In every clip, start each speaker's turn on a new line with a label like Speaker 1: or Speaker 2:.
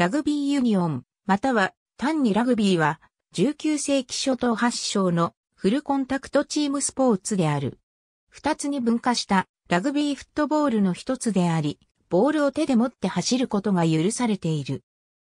Speaker 1: ラグビーユニオン、または単にラグビーは19世紀初頭発祥のフルコンタクトチームスポーツである。二つに分化したラグビーフットボールの一つであり、ボールを手で持って走ることが許されている。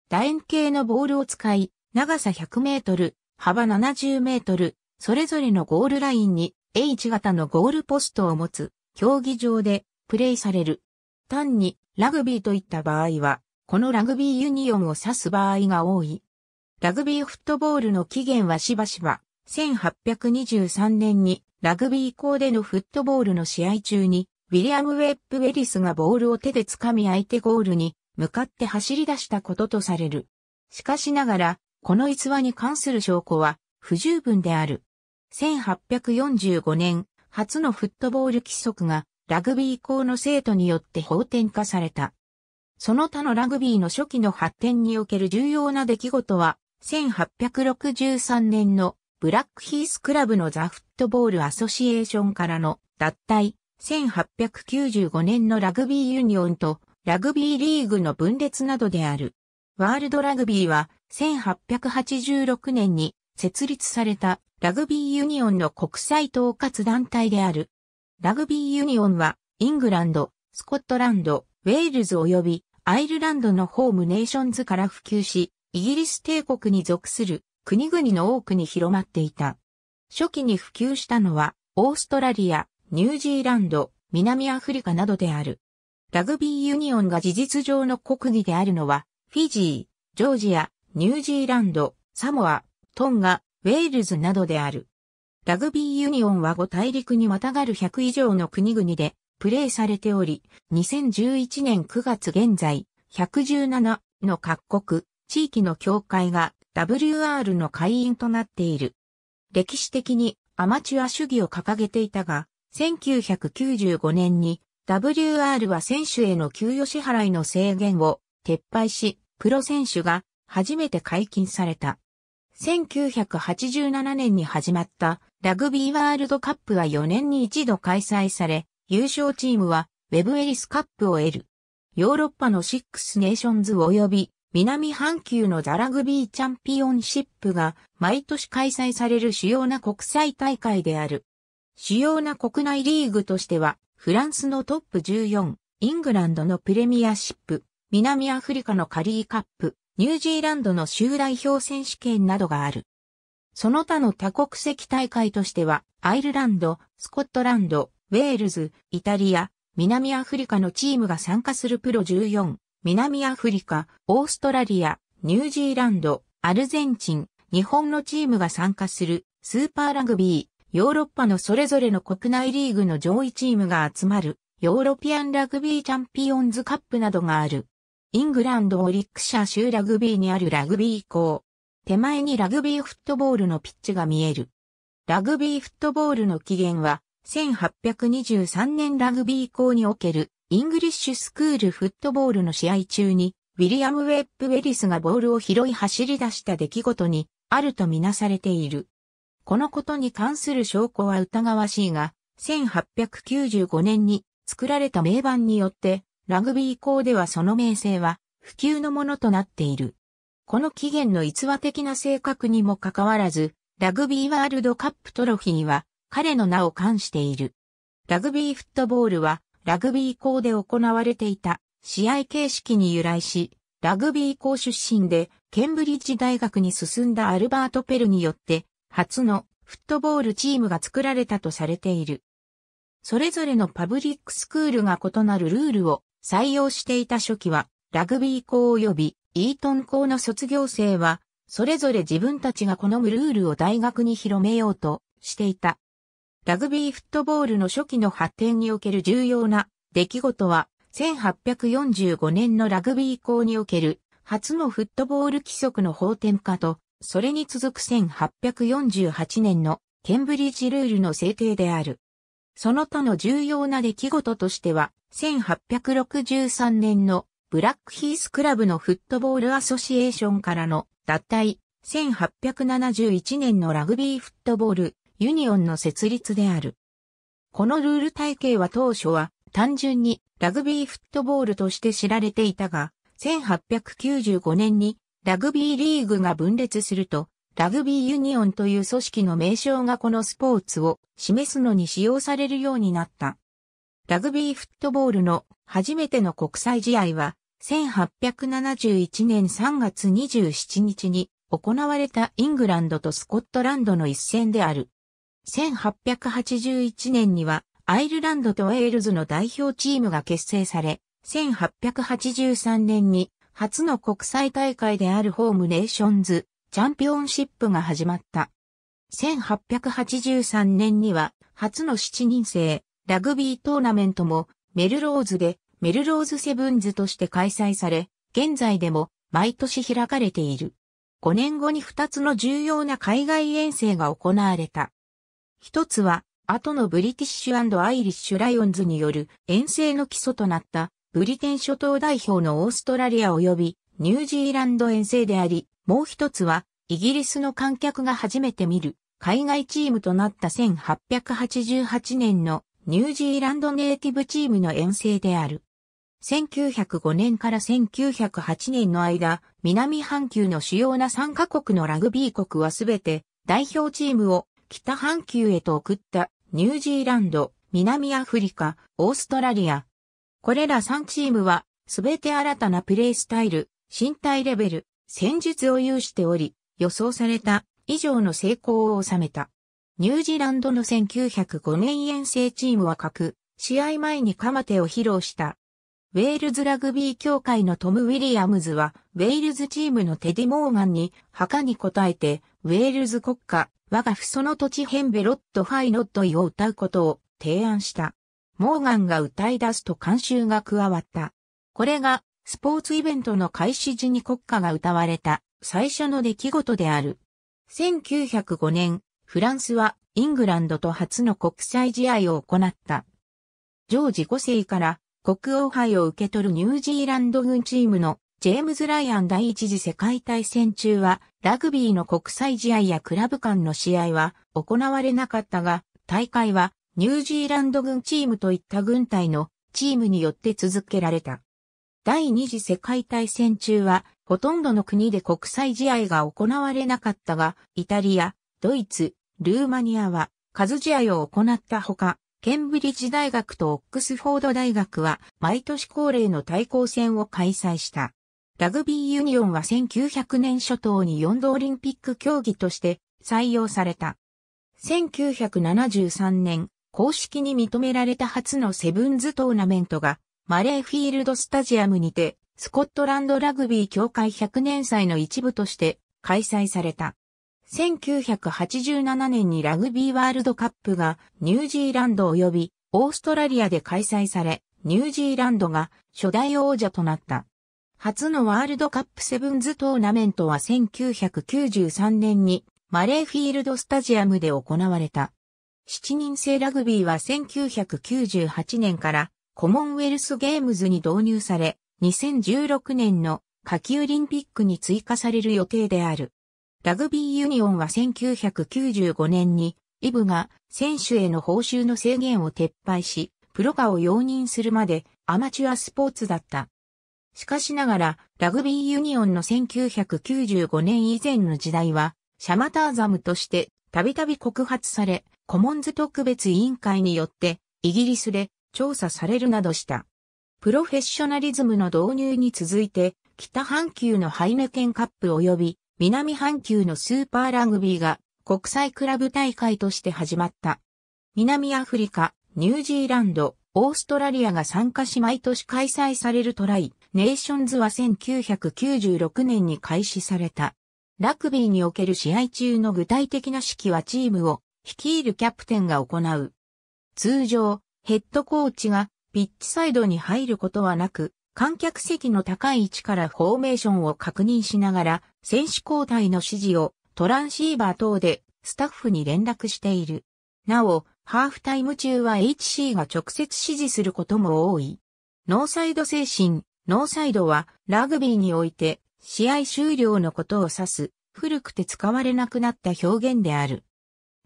Speaker 1: 楕円形のボールを使い、長さ100メートル、幅70メートル、それぞれのゴールラインに H 型のゴールポストを持つ競技場でプレイされる。単にラグビーといった場合は、このラグビーユニオンを指す場合が多い。ラグビーフットボールの起源はしばしば、1823年にラグビー校でのフットボールの試合中に、ウィリアム・ウェップ・ウェリスがボールを手で掴み相手ゴールに向かって走り出したこととされる。しかしながら、この逸話に関する証拠は不十分である。1845年、初のフットボール規則がラグビー校の生徒によって法典化された。その他のラグビーの初期の発展における重要な出来事は、1863年のブラックヒースクラブのザ・フットボール・アソシエーションからの脱退、1895年のラグビーユニオンとラグビーリーグの分裂などである。ワールドラグビーは1886年に設立されたラグビーユニオンの国際統括団体である。ラグビーユニオンはイングランド、スコットランド、ウェールズ及びアイルランドのホームネーションズから普及し、イギリス帝国に属する国々の多くに広まっていた。初期に普及したのは、オーストラリア、ニュージーランド、南アフリカなどである。ラグビーユニオンが事実上の国技であるのは、フィジー、ジョージア、ニュージーランド、サモア、トンガ、ウェールズなどである。ラグビーユニオンは5大陸にまたがる100以上の国々でプレイされており、2011年9月現在、117の各国、地域の協会が WR の会員となっている。歴史的にアマチュア主義を掲げていたが、1995年に WR は選手への給与支払いの制限を撤廃し、プロ選手が初めて解禁された。1987年に始まったラグビーワールドカップは4年に一度開催され、優勝チームは、ウェブエリスカップを得る。ヨーロッパのシックスネーションズ及び、南半球のザラグビーチャンピオンシップが毎年開催される主要な国際大会である。主要な国内リーグとしては、フランスのトップ14、イングランドのプレミアシップ、南アフリカのカリーカップ、ニュージーランドの州代表選手権などがある。その他の多国籍大会としては、アイルランド、スコットランド、ウェールズ、イタリア、南アフリカのチームが参加するプロ14、南アフリカ、オーストラリア、ニュージーランド、アルゼンチン、日本のチームが参加するスーパーラグビー、ヨーロッパのそれぞれの国内リーグの上位チームが集まるヨーロピアンラグビーチャンピオンズカップなどがある。イングランドオリックシャー州ラグビーにあるラグビー校。手前にラグビーフットボールのピッチが見える。ラグビーフットボールの起源は1823年ラグビー校におけるイングリッシュスクールフットボールの試合中に、ウィリアム・ウェップ・ウェリスがボールを拾い走り出した出来事に、あるとみなされている。このことに関する証拠は疑わしいが、1895年に作られた名盤によって、ラグビー校ではその名声は普及のものとなっている。この起源の逸話的な性格にもかかわらず、ラグビーワールドカップトロフィーは彼の名を冠している。ラグビーフットボールは、ラグビー校で行われていた試合形式に由来し、ラグビー校出身で、ケンブリッジ大学に進んだアルバート・ペルによって、初のフットボールチームが作られたとされている。それぞれのパブリックスクールが異なるルールを採用していた初期は、ラグビー校及びイートン校の卒業生は、それぞれ自分たちが好むルールを大学に広めようとしていた。ラグビーフットボールの初期の発展における重要な出来事は、1845年のラグビー校における初のフットボール規則の法典化と、それに続く1848年のケンブリッジルールの制定である。その他の重要な出来事としては、1863年のブラックヒースクラブのフットボールアソシエーションからの脱退、1871年のラグビーフットボールユニオンの設立である。このルール体系は当初は単純にラグビーフットボールとして知られていたが、1895年にラグビーリーグが分裂すると、ラグビーユニオンという組織の名称がこのスポーツを示すのに使用されるようになった。ラグビーフットボールの初めての国際試合は、1871年3月27日に行われたイングランドとスコットランドの一戦である。1881年にはアイルランドとウェールズの代表チームが結成され、1883年に初の国際大会であるホームネーションズチャンピオンシップが始まった。1883年には初の7人制ラグビートーナメントもメルローズでメルローズセブンズとして開催され、現在でも毎年開かれている。5年後に2つの重要な海外遠征が行われた。一つは、後のブリティッシュアイリッシュライオンズによる遠征の基礎となったブリテン諸島代表のオーストラリア及びニュージーランド遠征であり、もう一つはイギリスの観客が初めて見る海外チームとなった1888年のニュージーランドネイティブチームの遠征である。1905年から1908年の間、南半球の主要な3カ国のラグビー国はすべて代表チームを北半球へと送ったニュージーランド、南アフリカ、オーストラリア。これら3チームは、全て新たなプレイスタイル、身体レベル、戦術を有しており、予想された以上の成功を収めた。ニュージーランドの1905年遠征チームは各、試合前に鎌手を披露した。ウェールズラグビー協会のトム・ウィリアムズは、ウェールズチームのテディ・モーガンに、墓に応えて、ウェールズ国家、我が父その土地編ベロットファイノットイを歌うことを提案した。モーガンが歌い出すと監修が加わった。これがスポーツイベントの開始時に国歌が歌われた最初の出来事である。1905年、フランスはイングランドと初の国際試合を行った。ジョージ5世から国王杯を受け取るニュージーランド軍チームのジェームズ・ライアン第一次世界大戦中は、ラグビーの国際試合やクラブ間の試合は行われなかったが、大会はニュージーランド軍チームといった軍隊のチームによって続けられた。第二次世界大戦中は、ほとんどの国で国際試合が行われなかったが、イタリア、ドイツ、ルーマニアは、数試合を行ったほか、ケンブリッジ大学とオックスフォード大学は、毎年恒例の対抗戦を開催した。ラグビーユニオンは1900年初頭に4度オリンピック競技として採用された。1973年、公式に認められた初のセブンズトーナメントが、マレーフィールドスタジアムにて、スコットランドラグビー協会100年祭の一部として開催された。1987年にラグビーワールドカップがニュージーランド及びオーストラリアで開催され、ニュージーランドが初代王者となった。初のワールドカップセブンズトーナメントは1993年にマレーフィールドスタジアムで行われた。7人制ラグビーは1998年からコモンウェルスゲームズに導入され、2016年の夏季オリンピックに追加される予定である。ラグビーユニオンは1995年にイブが選手への報酬の制限を撤廃し、プロ化を容認するまでアマチュアスポーツだった。しかしながら、ラグビーユニオンの1995年以前の時代は、シャマターザムとしてたびたび告発され、コモンズ特別委員会によって、イギリスで調査されるなどした。プロフェッショナリズムの導入に続いて、北半球のハイネケンカップ及び南半球のスーパーラグビーが国際クラブ大会として始まった。南アフリカ、ニュージーランド、オーストラリアが参加し毎年開催されるトライ、ネーションズは1996年に開始された。ラグビーにおける試合中の具体的な指揮はチームを率いるキャプテンが行う。通常、ヘッドコーチがピッチサイドに入ることはなく、観客席の高い位置からフォーメーションを確認しながら、選手交代の指示をトランシーバー等でスタッフに連絡している。なお、ハーフタイム中は HC が直接指示することも多い。ノーサイド精神、ノーサイドはラグビーにおいて試合終了のことを指す古くて使われなくなった表現である。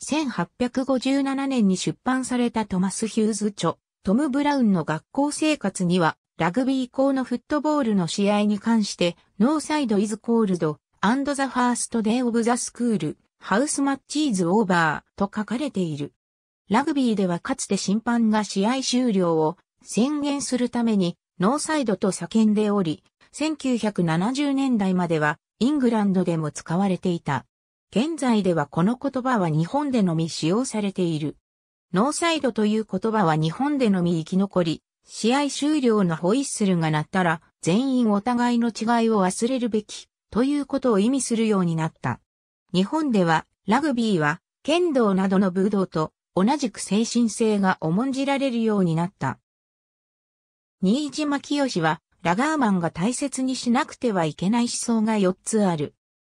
Speaker 1: 1857年に出版されたトマス・ヒューズ著、トム・ブラウンの学校生活には、ラグビー校のフットボールの試合に関して、ノーサイド・イズ・コールド、アンド・ザ・ファースト・デイ・オブ・ザ・スクール、ハウス・マッチーズ・オーバーと書かれている。ラグビーではかつて審判が試合終了を宣言するためにノーサイドと叫んでおり、1970年代まではイングランドでも使われていた。現在ではこの言葉は日本でのみ使用されている。ノーサイドという言葉は日本でのみ生き残り、試合終了のホイッスルが鳴ったら全員お互いの違いを忘れるべきということを意味するようになった。日本ではラグビーは剣道などの武道と同じく精神性が重んじられるようになった。新島清は、ラガーマンが大切にしなくてはいけない思想が4つある。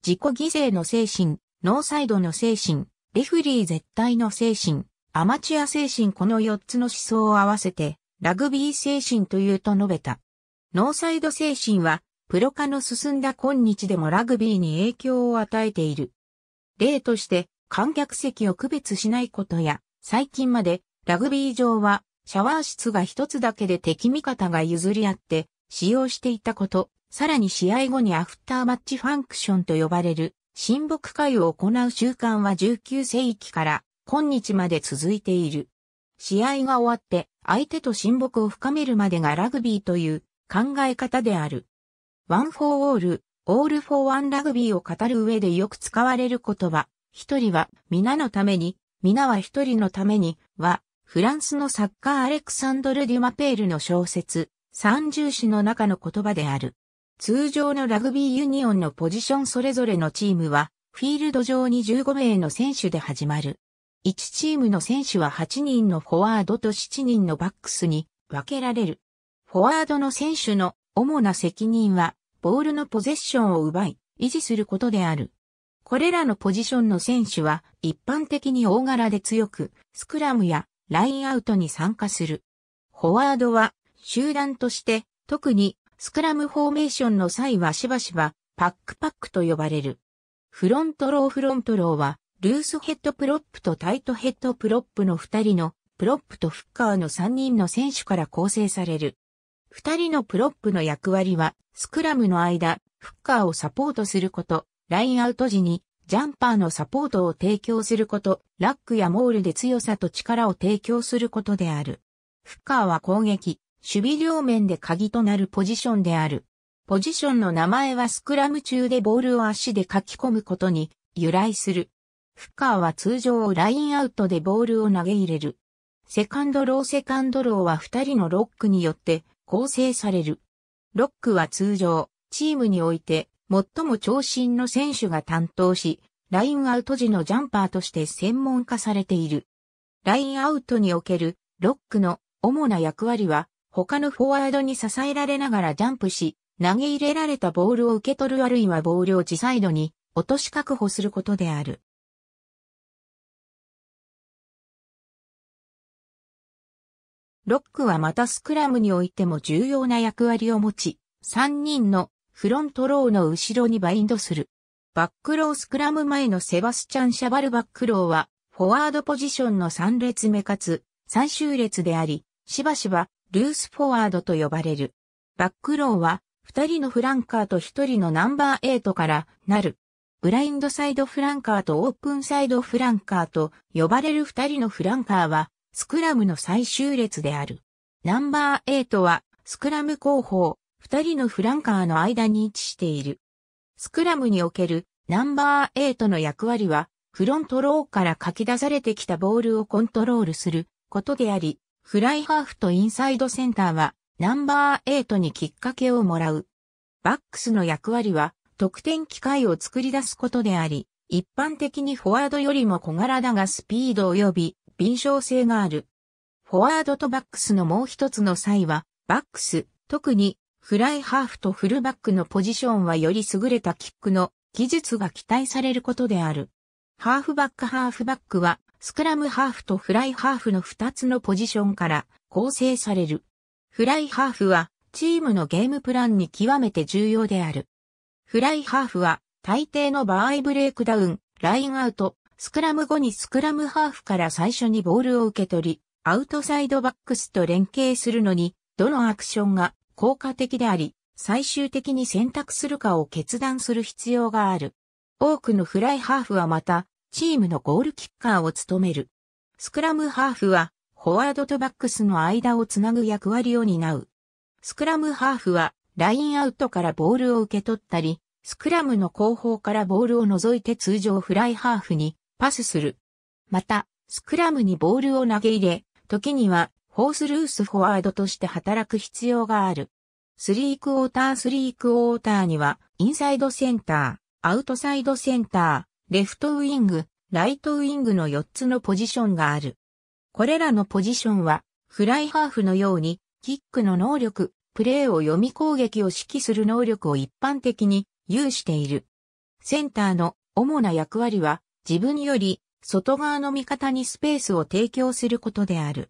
Speaker 1: 自己犠牲の精神、ノーサイドの精神、レフリー絶対の精神、アマチュア精神この4つの思想を合わせて、ラグビー精神というと述べた。ノーサイド精神は、プロ化の進んだ今日でもラグビーに影響を与えている。例として、観客席を区別しないことや、最近まで、ラグビー上は、シャワー室が一つだけで敵味方が譲り合って使用していたこと、さらに試合後にアフターマッチファンクションと呼ばれる親睦会を行う習慣は19世紀から今日まで続いている。試合が終わって相手と親睦を深めるまでがラグビーという考え方である。ワン・フォー・オール、オール・フォー・ワン・ラグビーを語る上でよく使われる言葉。一人は皆のために、皆は一人のためにはフランスの作家アレクサンドル・デュマペールの小説、三重詩の中の言葉である。通常のラグビーユニオンのポジションそれぞれのチームは、フィールド上に15名の選手で始まる。1チームの選手は8人のフォワードと7人のバックスに分けられる。フォワードの選手の主な責任は、ボールのポゼッションを奪い、維持することである。これらのポジションの選手は、一般的に大柄で強く、スクラムやラインアウトに参加する。フォワードは集団として特にスクラムフォーメーションの際はしばしばパックパックと呼ばれる。フロントローフロントローはルースヘッドプロップとタイトヘッドプロップの2人のプロップとフッカーの3人の選手から構成される。2人のプロップの役割はスクラムの間、フッカーをサポートすること、ラインアウト時にジャンパーのサポートを提供すること、ラックやモールで強さと力を提供することである。フッカーは攻撃、守備両面で鍵となるポジションである。ポジションの名前はスクラム中でボールを足で書き込むことに由来する。フッカーは通常ラインアウトでボールを投げ入れる。セカンドローセカンドローは二人のロックによって構成される。ロックは通常、チームにおいて最も長身の選手が担当し、ラインアウト時のジャンパーとして専門化されている。ラインアウトにおけるロックの主な役割は、他のフォワードに支えられながらジャンプし、投げ入れられたボールを受け取るあるいはボールを自サイドに落とし確保することである。ロックはまたスクラムにおいても重要な役割を持ち、3人のフロントローの後ろにバインドする。バックロースクラム前のセバスチャン・シャバルバックローは、フォワードポジションの3列目かつ、最終列であり、しばしば、ルースフォワードと呼ばれる。バックローは、2人のフランカーと1人のナンバー8から、なる。ブラインドサイドフランカーとオープンサイドフランカーと呼ばれる2人のフランカーは、スクラムの最終列である。ナンバー8は、スクラム後方、二人のフランカーの間に位置している。スクラムにおけるナンバー8の役割は、フロントローから書き出されてきたボールをコントロールすることであり、フライハーフとインサイドセンターはナンバー8にきっかけをもらう。バックスの役割は得点機会を作り出すことであり、一般的にフォワードよりも小柄だがスピード及び敏捷性がある。フォワードとバックスのもう一つの際は、バックス、特にフライハーフとフルバックのポジションはより優れたキックの技術が期待されることである。ハーフバックハーフバックはスクラムハーフとフライハーフの2つのポジションから構成される。フライハーフはチームのゲームプランに極めて重要である。フライハーフは大抵の場合ブレイクダウン、ラインアウト、スクラム後にスクラムハーフから最初にボールを受け取り、アウトサイドバックスと連携するのに、どのアクションが効果的であり、最終的に選択するかを決断する必要がある。多くのフライハーフはまた、チームのゴールキッカーを務める。スクラムハーフは、フォワードとバックスの間をつなぐ役割を担う。スクラムハーフは、ラインアウトからボールを受け取ったり、スクラムの後方からボールを除いて通常フライハーフにパスする。また、スクラムにボールを投げ入れ、時にはホースルースフォワードとして働く必要がある。スリークォータースリークォーターには、インサイドセンター、アウトサイドセンター、レフトウィング、ライトウィングの4つのポジションがある。これらのポジションは、フライハーフのように、キックの能力、プレーを読み攻撃を指揮する能力を一般的に有している。センターの主な役割は、自分より外側の味方にスペースを提供することである。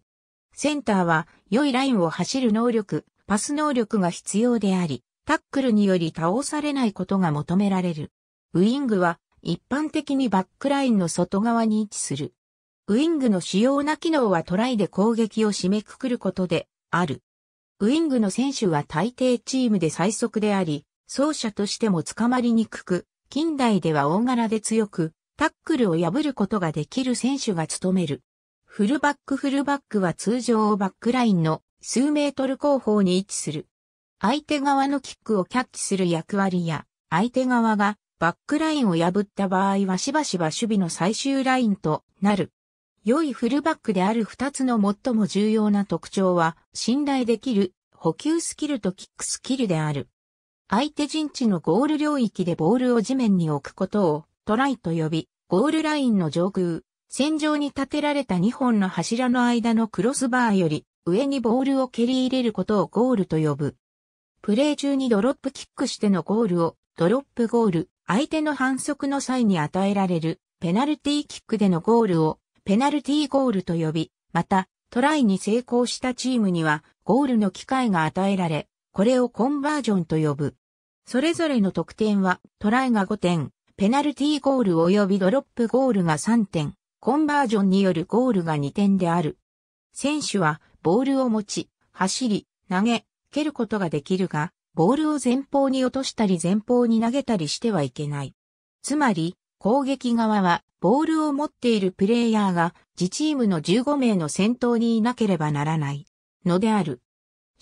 Speaker 1: センターは良いラインを走る能力、パス能力が必要であり、タックルにより倒されないことが求められる。ウイングは一般的にバックラインの外側に位置する。ウイングの主要な機能はトライで攻撃を締めくくることである。ウイングの選手は大抵チームで最速であり、走者としても捕まりにくく、近代では大柄で強く、タックルを破ることができる選手が務める。フルバックフルバックは通常バックラインの数メートル後方に位置する。相手側のキックをキャッチする役割や、相手側がバックラインを破った場合はしばしば守備の最終ラインとなる。良いフルバックである二つの最も重要な特徴は、信頼できる補給スキルとキックスキルである。相手陣地のゴール領域でボールを地面に置くことをトライと呼び、ゴールラインの上空、戦場に立てられた2本の柱の間のクロスバーより上にボールを蹴り入れることをゴールと呼ぶ。プレー中にドロップキックしてのゴールをドロップゴール、相手の反則の際に与えられるペナルティーキックでのゴールをペナルティーゴールと呼び、またトライに成功したチームにはゴールの機会が与えられ、これをコンバージョンと呼ぶ。それぞれの得点はトライが5点、ペナルティーゴール及びドロップゴールが3点。コンバージョンによるゴールが2点である。選手はボールを持ち、走り、投げ、蹴ることができるが、ボールを前方に落としたり前方に投げたりしてはいけない。つまり、攻撃側は、ボールを持っているプレイヤーが、自チームの15名の先頭にいなければならない、のである。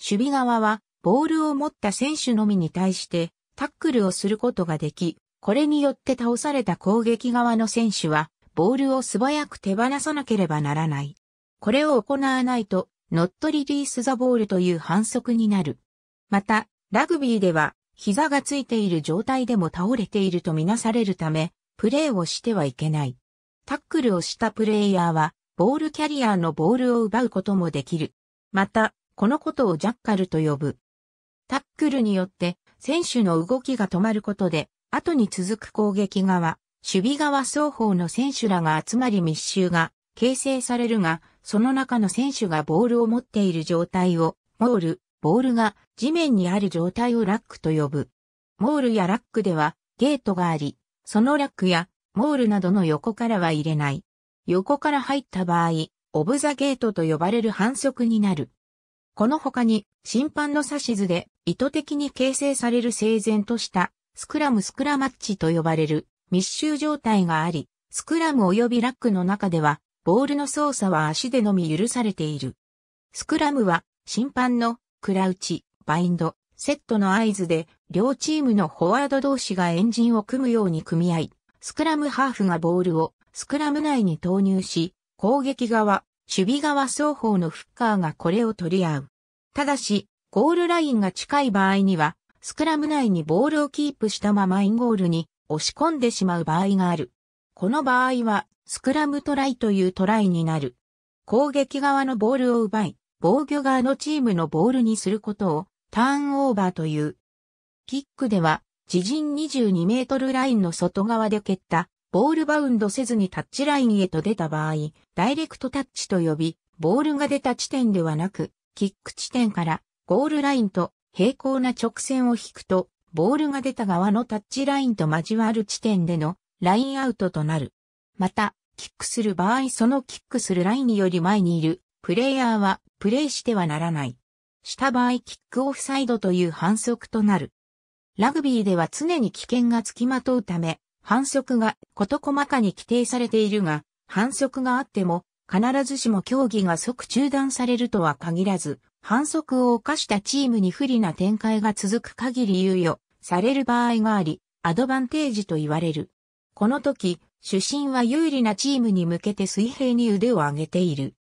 Speaker 1: 守備側は、ボールを持った選手のみに対して、タックルをすることができ、これによって倒された攻撃側の選手は、ボールを素早く手放さなければならない。これを行わないと、ノットリリースザボールという反則になる。また、ラグビーでは、膝がついている状態でも倒れているとみなされるため、プレーをしてはいけない。タックルをしたプレイヤーは、ボールキャリアのボールを奪うこともできる。また、このことをジャッカルと呼ぶ。タックルによって、選手の動きが止まることで、後に続く攻撃側、守備側双方の選手らが集まり密集が形成されるが、その中の選手がボールを持っている状態を、モール、ボールが地面にある状態をラックと呼ぶ。モールやラックではゲートがあり、そのラックやモールなどの横からは入れない。横から入った場合、オブザゲートと呼ばれる反則になる。この他に審判の指図で意図的に形成される整然としたスクラムスクラマッチと呼ばれる密集状態があり、スクラム及びラックの中では、ボールの操作は足でのみ許されている。スクラムは、審判の、クラウチ、バインド、セットの合図で、両チームのフォワード同士がエンジンを組むように組み合い、スクラムハーフがボールを、スクラム内に投入し、攻撃側、守備側双方のフッカーがこれを取り合う。ただし、ゴールラインが近い場合には、スクラム内にボールをキープしたままインゴールに押し込んでしまう場合がある。この場合は、スクラムトライというトライになる。攻撃側のボールを奪い、防御側のチームのボールにすることを、ターンオーバーという。キックでは、自陣22メートルラインの外側で蹴った、ボールバウンドせずにタッチラインへと出た場合、ダイレクトタッチと呼び、ボールが出た地点ではなく、キック地点からゴールラインと平行な直線を引くと、ボールが出た側のタッチラインと交わる地点でのラインアウトとなる。また、キックする場合そのキックするラインより前にいるプレイヤーはプレイしてはならない。した場合キックオフサイドという反則となる。ラグビーでは常に危険がつきまとうため、反則が事細かに規定されているが、反則があっても、必ずしも競技が即中断されるとは限らず、反則を犯したチームに不利な展開が続く限り猶予される場合があり、アドバンテージと言われる。この時、主審は有利なチームに向けて水平に腕を上げている。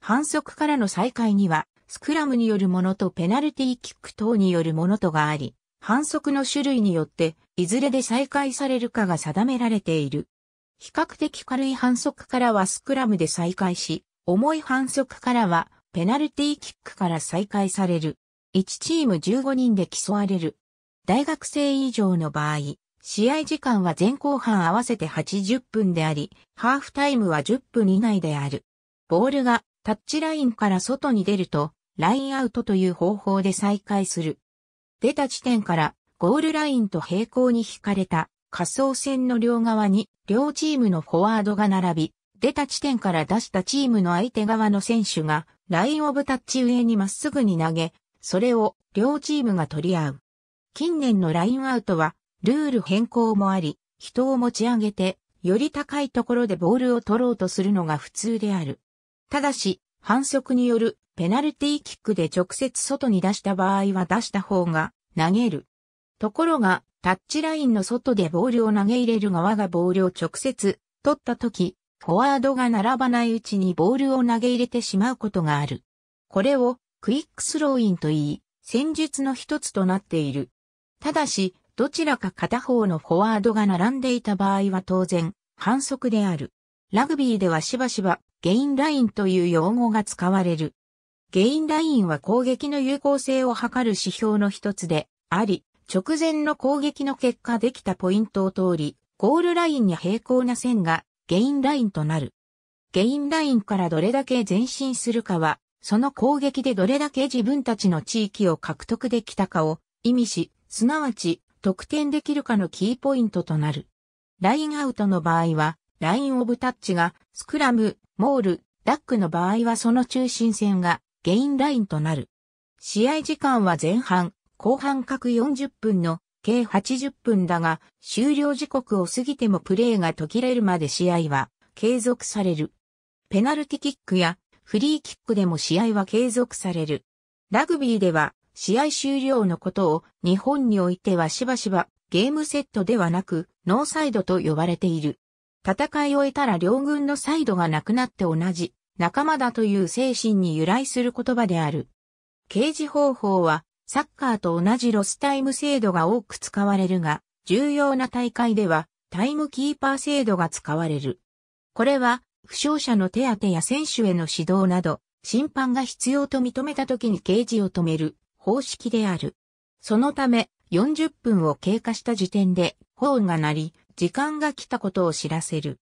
Speaker 1: 反則からの再開には、スクラムによるものとペナルティキック等によるものとがあり、反則の種類によって、いずれで再開されるかが定められている。比較的軽い反則からはスクラムで再開し、重い反則からはペナルティーキックから再開される。1チーム15人で競われる。大学生以上の場合、試合時間は前後半合わせて80分であり、ハーフタイムは10分以内である。ボールがタッチラインから外に出ると、ラインアウトという方法で再開する。出た地点からゴールラインと平行に引かれた仮想線の両側に両チームのフォワードが並び、出た地点から出したチームの相手側の選手がラインオブタッチ上にまっすぐに投げ、それを両チームが取り合う。近年のラインアウトは、ルール変更もあり、人を持ち上げて、より高いところでボールを取ろうとするのが普通である。ただし、反則によるペナルティーキックで直接外に出した場合は出した方が投げる。ところが、タッチラインの外でボールを投げ入れる側がボールを直接取った時、フォワードが並ばないうちにボールを投げ入れてしまうことがある。これをクイックスローインと言い、戦術の一つとなっている。ただし、どちらか片方のフォワードが並んでいた場合は当然、反則である。ラグビーではしばしば、ゲインラインという用語が使われる。ゲインラインは攻撃の有効性を測る指標の一つであり、直前の攻撃の結果できたポイントを通り、ゴールラインに平行な線がゲインラインとなる。ゲインラインからどれだけ前進するかは、その攻撃でどれだけ自分たちの地域を獲得できたかを意味し、すなわち得点できるかのキーポイントとなる。ラインアウトの場合は、ラインオブタッチがスクラム、モール、ダックの場合はその中心線がゲインラインとなる。試合時間は前半、後半各40分の計80分だが、終了時刻を過ぎてもプレーが途切れるまで試合は継続される。ペナルティキックやフリーキックでも試合は継続される。ラグビーでは試合終了のことを日本においてはしばしばゲームセットではなくノーサイドと呼ばれている。戦い終えたら両軍のサイドがなくなって同じ仲間だという精神に由来する言葉である。刑事方法はサッカーと同じロスタイム制度が多く使われるが、重要な大会ではタイムキーパー制度が使われる。これは、負傷者の手当や選手への指導など、審判が必要と認めた時に掲示を止める方式である。そのため、40分を経過した時点で、ホーンが鳴り、時間が来たことを知らせる。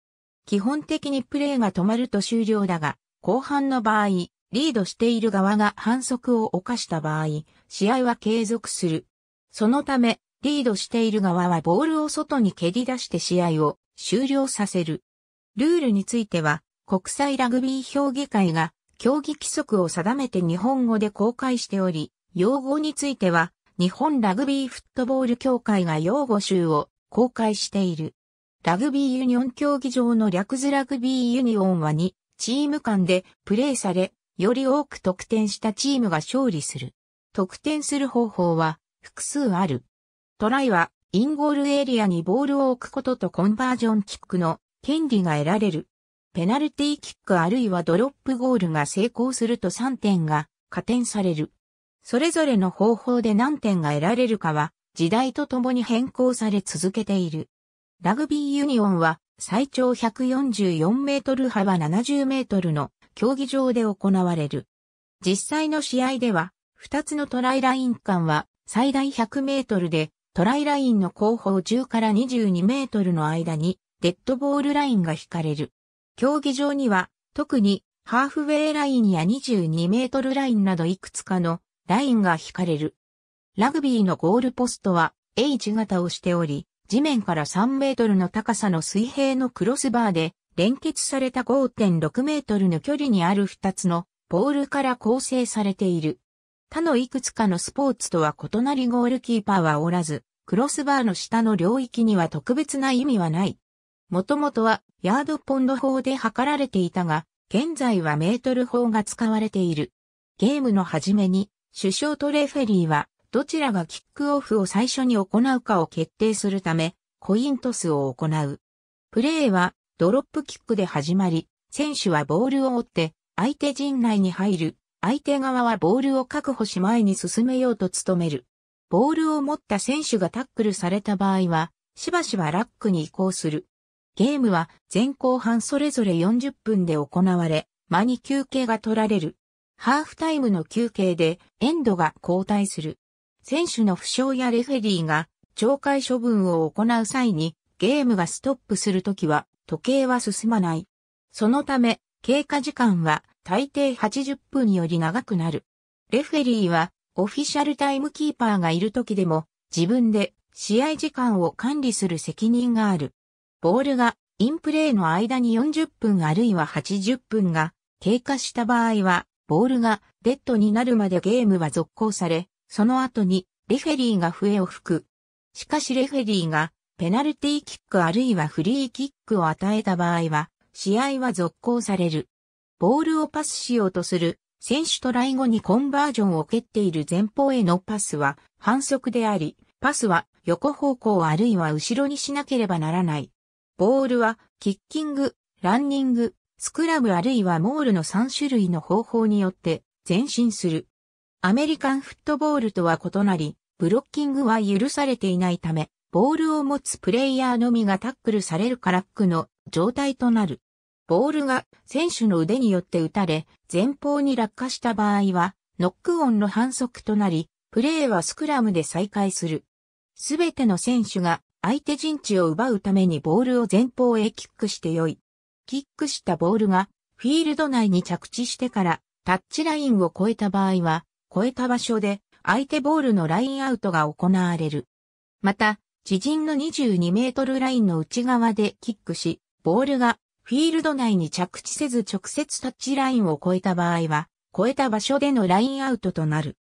Speaker 1: 基本的にプレーが止まると終了だが、後半の場合、リードしている側が反則を犯した場合、試合は継続する。そのため、リードしている側はボールを外に蹴り出して試合を終了させる。ルールについては、国際ラグビー評議会が競技規則を定めて日本語で公開しており、用語については、日本ラグビーフットボール協会が用語集を公開している。ラグビーユニオン競技場の略図ラグビーユニオンは2チーム間でプレーされ、より多く得点したチームが勝利する。得点する方法は複数ある。トライは、インゴールエリアにボールを置くこととコンバージョンキックの権利が得られる。ペナルティーキックあるいはドロップゴールが成功すると3点が加点される。それぞれの方法で何点が得られるかは時代とともに変更され続けている。ラグビーユニオンは最長144メートル幅70メートルの競技場で行われる。実際の試合では二つのトライライン間は最大100メートルで、トライラインの後方10から22メートルの間にデッドボールラインが引かれる。競技場には特にハーフウェイラインや22メートルラインなどいくつかのラインが引かれる。ラグビーのゴールポストは H 型をしており、地面から3メートルの高さの水平のクロスバーで連結された5.6メートルの距離にある2つのポールから構成されている。他のいくつかのスポーツとは異なりゴールキーパーはおらず、クロスバーの下の領域には特別な意味はない。もともとはヤードポンド法で測られていたが、現在はメートル法が使われている。ゲームの初めに、首相とレフェリーは、どちらがキックオフを最初に行うかを決定するため、コイントスを行う。プレーは、ドロップキックで始まり、選手はボールを追って、相手陣内に入る、相手側はボールを確保し前に進めようと努める。ボールを持った選手がタックルされた場合は、しばしばラックに移行する。ゲームは前後半それぞれ40分で行われ、間に休憩が取られる。ハーフタイムの休憩でエンドが交代する。選手の負傷やレフェリーが懲戒処分を行う際にゲームがストップするときは時計は進まない。そのため経過時間は大抵80分より長くなる。レフェリーは、オフィシャルタイムキーパーがいる時でも、自分で試合時間を管理する責任がある。ボールがインプレーの間に40分あるいは80分が経過した場合は、ボールがデッドになるまでゲームは続行され、その後にレフェリーが笛を吹く。しかしレフェリーがペナルティーキックあるいはフリーキックを与えた場合は、試合は続行される。ボールをパスしようとする選手トライ後にコンバージョンを蹴っている前方へのパスは反則であり、パスは横方向あるいは後ろにしなければならない。ボールはキッキング、ランニング、スクラブあるいはモールの3種類の方法によって前進する。アメリカンフットボールとは異なり、ブロッキングは許されていないため、ボールを持つプレイヤーのみがタックルされるからックの状態となる。ボールが選手の腕によって打たれ、前方に落下した場合は、ノックオンの反則となり、プレーはスクラムで再開する。すべての選手が相手陣地を奪うためにボールを前方へキックしてよい。キックしたボールがフィールド内に着地してからタッチラインを越えた場合は、越えた場所で相手ボールのラインアウトが行われる。また、自陣の22メートルラインの内側でキックし、ボールがフィールド内に着地せず直接タッチラインを越えた場合は、越えた場所でのラインアウトとなる。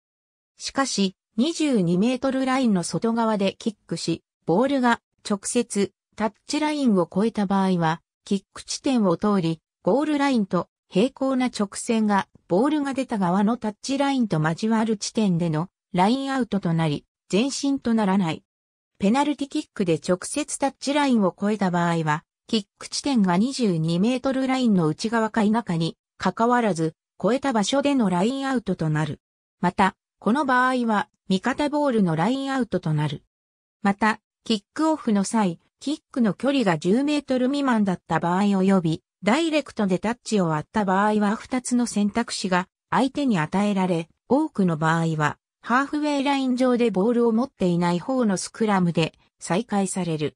Speaker 1: しかし、22メートルラインの外側でキックし、ボールが直接タッチラインを越えた場合は、キック地点を通り、ゴールラインと平行な直線がボールが出た側のタッチラインと交わる地点でのラインアウトとなり、前進とならない。ペナルティキックで直接タッチラインを越えた場合は、キック地点が22メートルラインの内側か否かに、関わらず、超えた場所でのラインアウトとなる。また、この場合は、味方ボールのラインアウトとなる。また、キックオフの際、キックの距離が10メートル未満だった場合及び、ダイレクトでタッチを割った場合は2つの選択肢が相手に与えられ、多くの場合は、ハーフウェイライン上でボールを持っていない方のスクラムで再開される。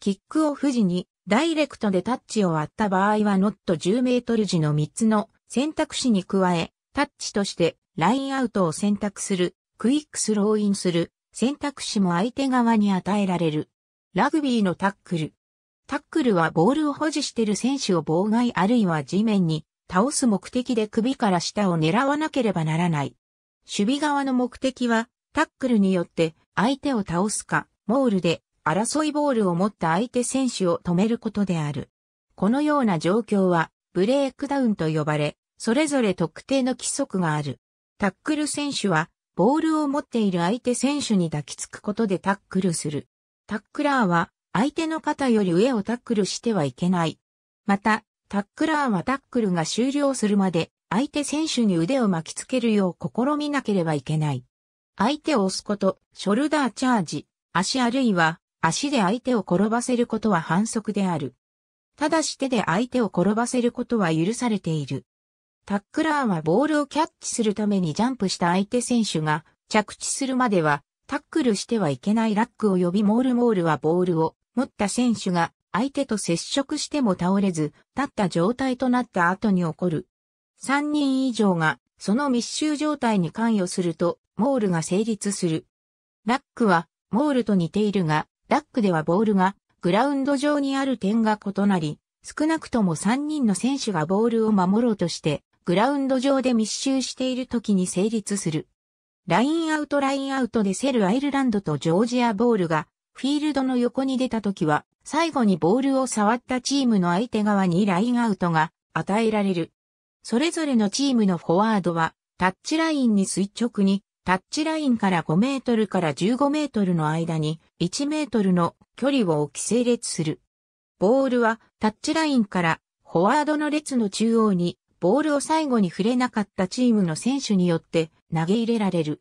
Speaker 1: キックオフ時にダイレクトでタッチを割った場合はノット10メートル時の3つの選択肢に加え、タッチとしてラインアウトを選択する、クイックスローインする選択肢も相手側に与えられる。ラグビーのタックル。タックルはボールを保持している選手を妨害あるいは地面に倒す目的で首から下を狙わなければならない。守備側の目的はタックルによって相手を倒すか、モールで争いボールを持った相手選手を止めることである。このような状況は、ブレイクダウンと呼ばれ、それぞれ特定の規則がある。タックル選手は、ボールを持っている相手選手に抱きつくことでタックルする。タックラーは、相手の肩より上をタックルしてはいけない。また、タックラーはタックルが終了するまで、相手選手に腕を巻きつけるよう試みなければいけない。相手を押すこと、ショルダーチャージ、足あるいは足で相手を転ばせることは反則である。ただし手で相手を転ばせることは許されている。タックラーはボールをキャッチするためにジャンプした相手選手が着地するまではタックルしてはいけないラックを呼びモールモールはボールを持った選手が相手と接触しても倒れず立った状態となった後に起こる。3人以上がその密集状態に関与するとモールが成立する。ラックはモールと似ているがラックではボールがグラウンド上にある点が異なり、少なくとも3人の選手がボールを守ろうとして、グラウンド上で密集している時に成立する。ラインアウトラインアウトでセルアイルランドとジョージアボールがフィールドの横に出た時は最後にボールを触ったチームの相手側にラインアウトが与えられる。それぞれのチームのフォワードはタッチラインに垂直にタッチラインから5メートルから15メートルの間に1メートルの距離を置き整列する。ボールはタッチラインからフォワードの列の中央にボールを最後に触れなかったチームの選手によって投げ入れられる。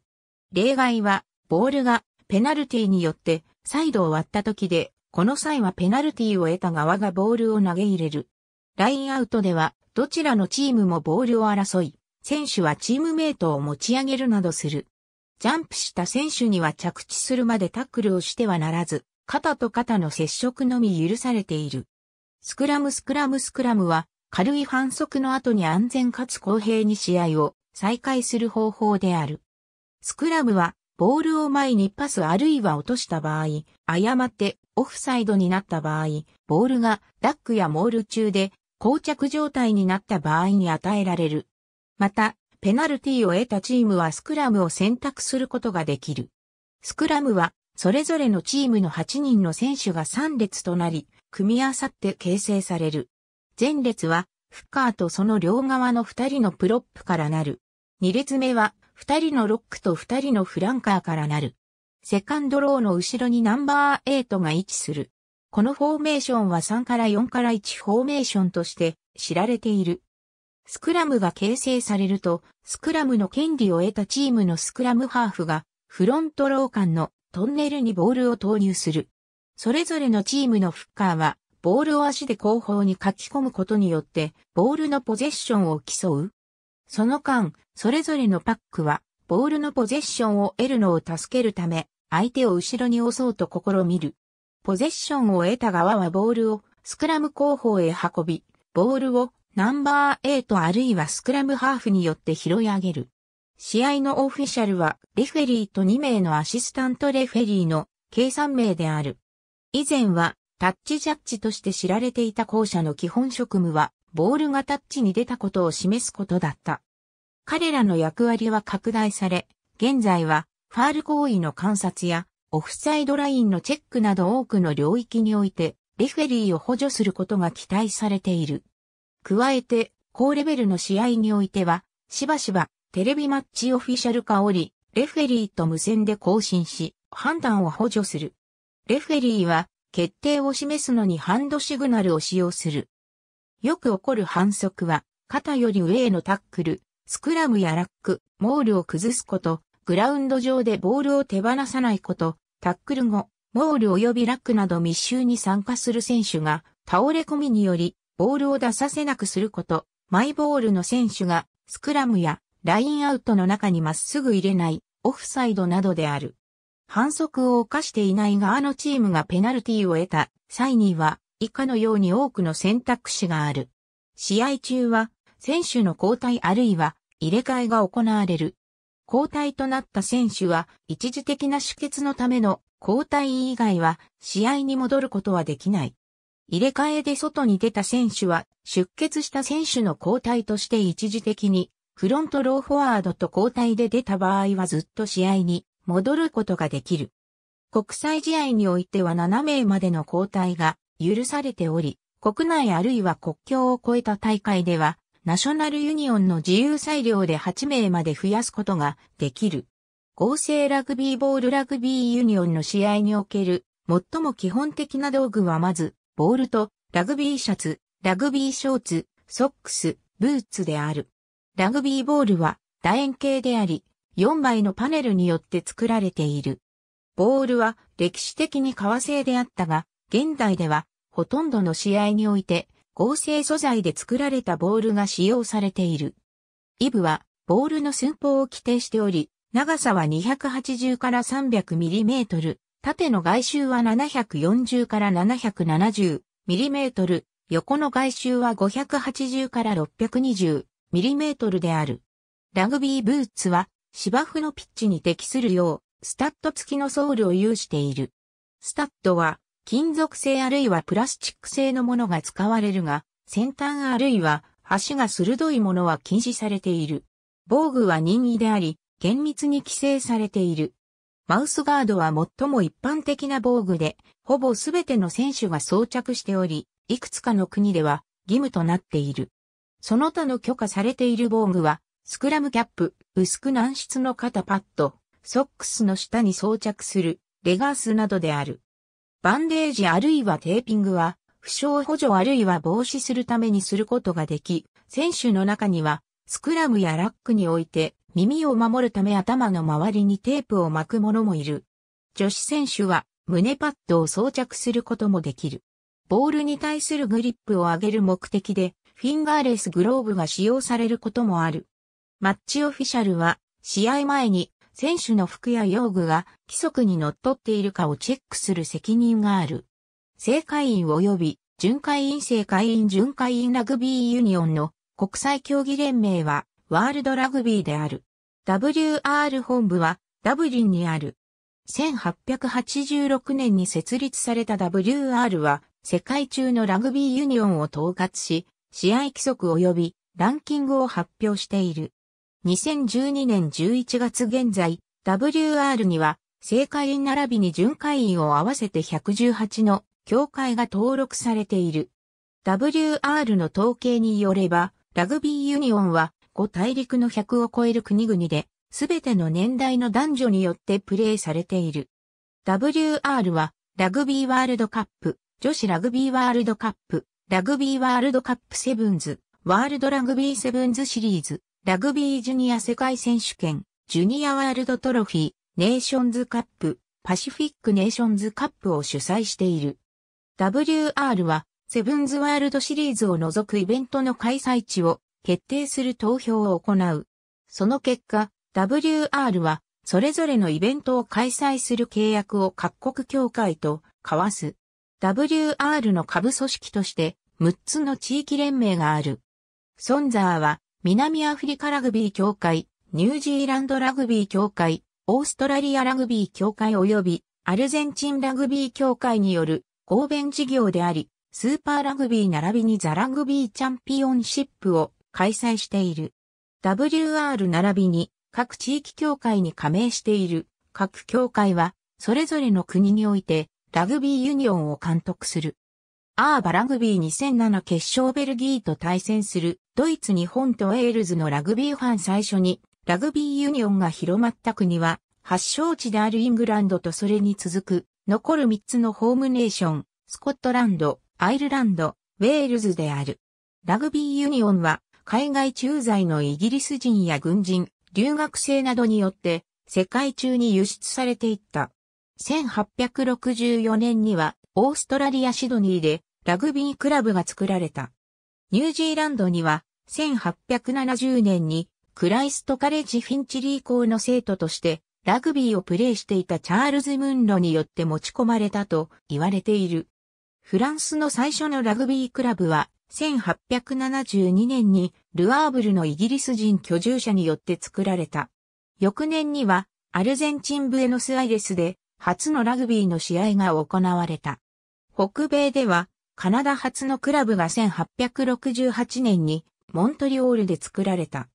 Speaker 1: 例外はボールがペナルティによってサイドを割った時で、この際はペナルティを得た側がボールを投げ入れる。ラインアウトではどちらのチームもボールを争い、選手はチームメイトを持ち上げるなどする。ジャンプした選手には着地するまでタックルをしてはならず、肩と肩の接触のみ許されている。スクラムスクラムスクラムは、軽い反則の後に安全かつ公平に試合を再開する方法である。スクラムは、ボールを前にパスあるいは落とした場合、誤ってオフサイドになった場合、ボールがダックやモール中で膠着状態になった場合に与えられる。また、ペナルティを得たチームはスクラムを選択することができる。スクラムは、それぞれのチームの8人の選手が3列となり、組み合わさって形成される。前列は、フッカーとその両側の2人のプロップからなる。2列目は、2人のロックと2人のフランカーからなる。セカンドローの後ろにナンバー8が位置する。このフォーメーションは3から4から1フォーメーションとして知られている。スクラムが形成されると、スクラムの権利を得たチームのスクラムハーフが、フロントロー間のトンネルにボールを投入する。それぞれのチームのフッカーは、ボールを足で後方に書き込むことによって、ボールのポゼッションを競う。その間、それぞれのパックは、ボールのポゼッションを得るのを助けるため、相手を後ろに押そうと試みる。ポゼッションを得た側はボールをスクラム後方へ運び、ボールをナンバー8あるいはスクラムハーフによって拾い上げる。試合のオフィシャルは、レフェリーと2名のアシスタントレフェリーの計算名である。以前は、タッチジャッジとして知られていた校舎の基本職務は、ボールがタッチに出たことを示すことだった。彼らの役割は拡大され、現在は、ファール行為の観察や、オフサイドラインのチェックなど多くの領域において、レフェリーを補助することが期待されている。加えて、高レベルの試合においては、しばしば、テレビマッチオフィシャル化おり、レフェリーと無線で更新し、判断を補助する。レフェリーは、決定を示すのにハンドシグナルを使用する。よく起こる反則は、肩より上へのタックル、スクラムやラック、モールを崩すこと、グラウンド上でボールを手放さないこと、タックル後、モール及びラックなど密集に参加する選手が倒れ込みによりボールを出させなくすること、マイボールの選手が、スクラムや、ラインアウトの中にまっすぐ入れない、オフサイドなどである。反則を犯していない側のチームがペナルティを得た際には、以下のように多くの選択肢がある。試合中は、選手の交代あるいは、入れ替えが行われる。交代となった選手は、一時的な止血のための交代以外は、試合に戻ることはできない。入れ替えで外に出た選手は、出血した選手の交代として一時的に、フロントローフォワードと交代で出た場合はずっと試合に戻ることができる。国際試合においては7名までの交代が許されており、国内あるいは国境を越えた大会では、ナショナルユニオンの自由裁量で8名まで増やすことができる。合成ラグビーボールラグビーユニオンの試合における最も基本的な道具はまず、ボールと、ラグビーシャツ、ラグビーショーツ、ソックス、ブーツである。ラグビーボールは楕円形であり、4枚のパネルによって作られている。ボールは歴史的に革製であったが、現代ではほとんどの試合において合成素材で作られたボールが使用されている。イブはボールの寸法を規定しており、長さは280から3 0 0ミリメートル、縦の外周は740から770ミリメートル、横の外周は580から620ミリメートルである。ラグビーブーツは芝生のピッチに適するよう、スタッド付きのソールを有している。スタッドは金属製あるいはプラスチック製のものが使われるが、先端あるいは足が鋭いものは禁止されている。防具は任意であり、厳密に規制されている。マウスガードは最も一般的な防具で、ほぼすべての選手が装着しており、いくつかの国では義務となっている。その他の許可されている防具は、スクラムキャップ、薄く軟質の肩パッド、ソックスの下に装着する、レガースなどである。バンデージあるいはテーピングは、負傷補助あるいは防止するためにすることができ、選手の中には、スクラムやラックにおいて、耳を守るため頭の周りにテープを巻く者もいる。女子選手は胸パッドを装着することもできる。ボールに対するグリップを上げる目的で、フィンガーレスグローブが使用されることもある。マッチオフィシャルは、試合前に選手の服や用具が規則に則っているかをチェックする責任がある。正会員及び巡回員正会員巡回員ラグビーユニオンの国際競技連盟はワールドラグビーである。WR 本部はダブリンにある。1886年に設立された WR は世界中のラグビーユニオンを統括し、試合規則及びランキングを発表している。2012年11月現在、WR には正会員並びに巡回員を合わせて118の協会が登録されている。WR の統計によれば、ラグビーユニオンは5大陸の100を超える国々で、すべての年代の男女によってプレーされている。WR は、ラグビーワールドカップ、女子ラグビーワールドカップ、ラグビーワールドカップセブンズ、ワールドラグビーセブンズシリーズ、ラグビージュニア世界選手権、ジュニアワールドトロフィー、ネーションズカップ、パシフィックネーションズカップを主催している。WR は、セブンズワールドシリーズを除くイベントの開催地を決定する投票を行う。その結果、WR は、それぞれのイベントを開催する契約を各国協会と交わす。WR の下部組織として、6つの地域連盟がある。ソンザーは、南アフリカラグビー協会、ニュージーランドラグビー協会、オーストラリアラグビー協会及び、アルゼンチンラグビー協会による合弁事業であり、スーパーラグビー並びにザラグビーチャンピオンシップを開催している。WR 並びに各地域協会に加盟している各協会は、それぞれの国においてラグビーユニオンを監督する。アーバラグビー2007決勝ベルギーと対戦するドイツ日本とウェールズのラグビーファン最初にラグビーユニオンが広まった国は発祥地であるイングランドとそれに続く残る3つのホームネーション、スコットランド、アイルランド、ウェールズである。ラグビーユニオンは海外駐在のイギリス人や軍人、留学生などによって世界中に輸出されていった。1864年にはオーストラリアシドニーでラグビークラブが作られた。ニュージーランドには1870年にクライストカレッジフィンチリー校の生徒としてラグビーをプレーしていたチャールズ・ムンロによって持ち込まれたと言われている。フランスの最初のラグビークラブは1872年にルアーブルのイギリス人居住者によって作られた。翌年にはアルゼンチンブエノスアイレスで初のラグビーの試合が行われた。北米ではカナダ初のクラブが1868年にモントリオールで作られた。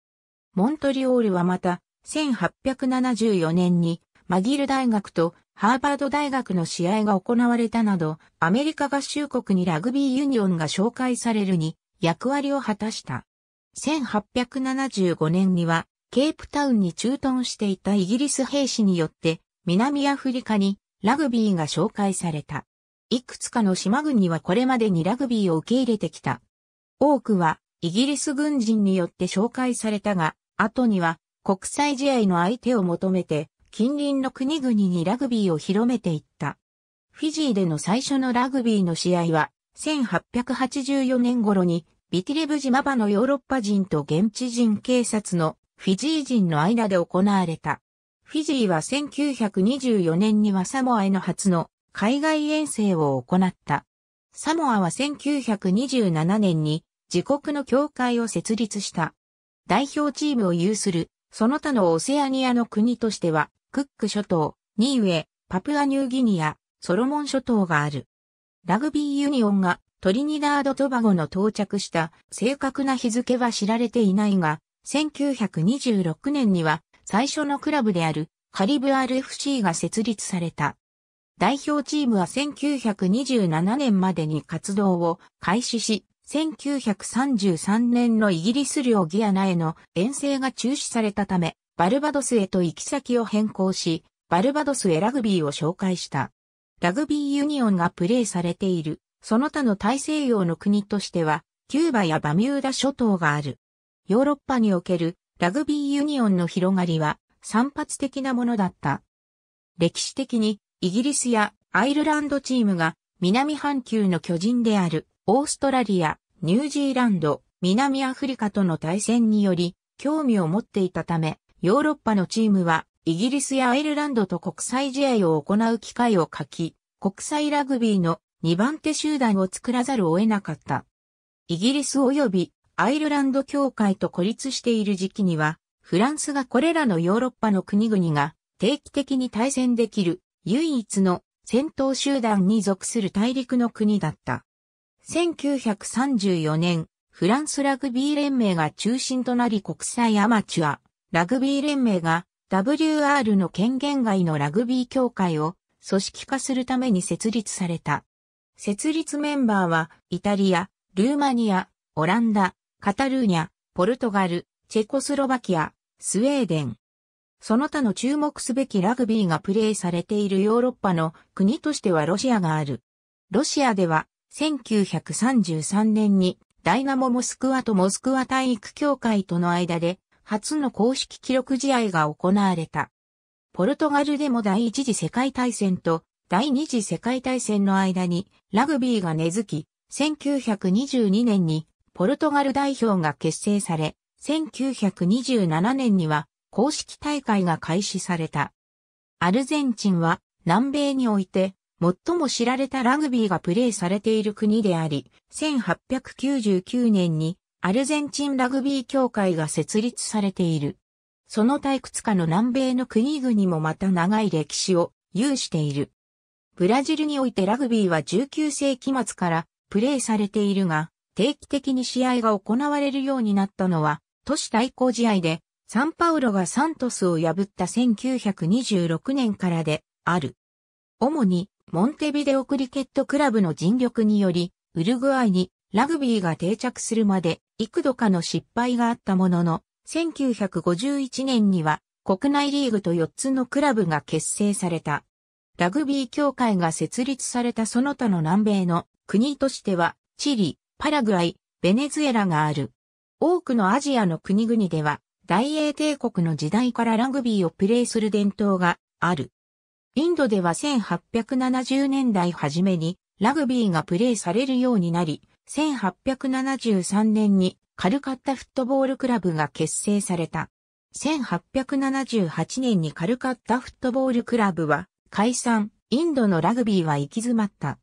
Speaker 1: モントリオールはまた1874年にマギル大学とハーバード大学の試合が行われたなど、アメリカ合衆国にラグビーユニオンが紹介されるに役割を果たした。1875年には、ケープタウンに駐屯していたイギリス兵士によって、南アフリカにラグビーが紹介された。いくつかの島国はこれまでにラグビーを受け入れてきた。多くはイギリス軍人によって紹介されたが、後には国際試合の相手を求めて近隣の国々にラグビーを広めていった。フィジーでの最初のラグビーの試合は、1884年頃に、ビティレブジマバのヨーロッパ人と現地人警察のフィジー人の間で行われた。フィジーは1924年にはサモアへの初の海外遠征を行った。サモアは1927年に自国の教会を設立した。代表チームを有する、その他のオセアニアの国としてはクック諸島、ニーウェ、パプアニューギニア、ソロモン諸島がある。ラグビーユニオンがトリニダード・トバゴの到着した正確な日付は知られていないが、1926年には最初のクラブであるカリブ RFC が設立された。代表チームは1927年までに活動を開始し、1933年のイギリス領ギアナへの遠征が中止されたため、バルバドスへと行き先を変更し、バルバドスへラグビーを紹介した。ラグビーユニオンがプレーされている、その他の大西洋の国としては、キューバやバミューダ諸島がある。ヨーロッパにおけるラグビーユニオンの広がりは散発的なものだった。歴史的にイギリスやアイルランドチームが南半球の巨人であるオーストラリア、ニュージーランド、南アフリカとの対戦により興味を持っていたため、ヨーロッパのチームは、イギリスやアイルランドと国際試合を行う機会を書き、国際ラグビーの2番手集団を作らざるを得なかった。イギリス及びアイルランド協会と孤立している時期には、フランスがこれらのヨーロッパの国々が定期的に対戦できる唯一の戦闘集団に属する大陸の国だった。1934年、フランスラグビー連盟が中心となり国際アマチュア、ラグビー連盟が WR の権限外のラグビー協会を組織化するために設立された。設立メンバーはイタリア、ルーマニア、オランダ、カタルーニャ、ポルトガル、チェコスロバキア、スウェーデン。その他の注目すべきラグビーがプレーされているヨーロッパの国としてはロシアがある。ロシアでは1933年にダイナモモスクワとモスクワ体育協会との間で初の公式記録試合が行われた。ポルトガルでも第一次世界大戦と第二次世界大戦の間にラグビーが根付き、1922年にポルトガル代表が結成され、1927年には公式大会が開始された。アルゼンチンは南米において最も知られたラグビーがプレーされている国であり、1899年にアルゼンチンラグビー協会が設立されている。その退屈下かの南米の国々もまた長い歴史を有している。ブラジルにおいてラグビーは19世紀末からプレーされているが、定期的に試合が行われるようになったのは、都市対抗試合で、サンパウロがサントスを破った1926年からである。主に、モンテビデオクリケットクラブの尽力により、ウルグアイにラグビーが定着するまで幾度かの失敗があったものの、1951年には国内リーグと4つのクラブが結成された。ラグビー協会が設立されたその他の南米の国としては、チリ、パラグアイ、ベネズエラがある。多くのアジアの国々では、大英帝国の時代からラグビーをプレーする伝統がある。インドでは1870年代初めにラグビーがプレーされるようになり、1873年にカルカッタフットボールクラブが結成された。1878年にカルカッタフットボールクラブは解散、インドのラグビーは行き詰まった。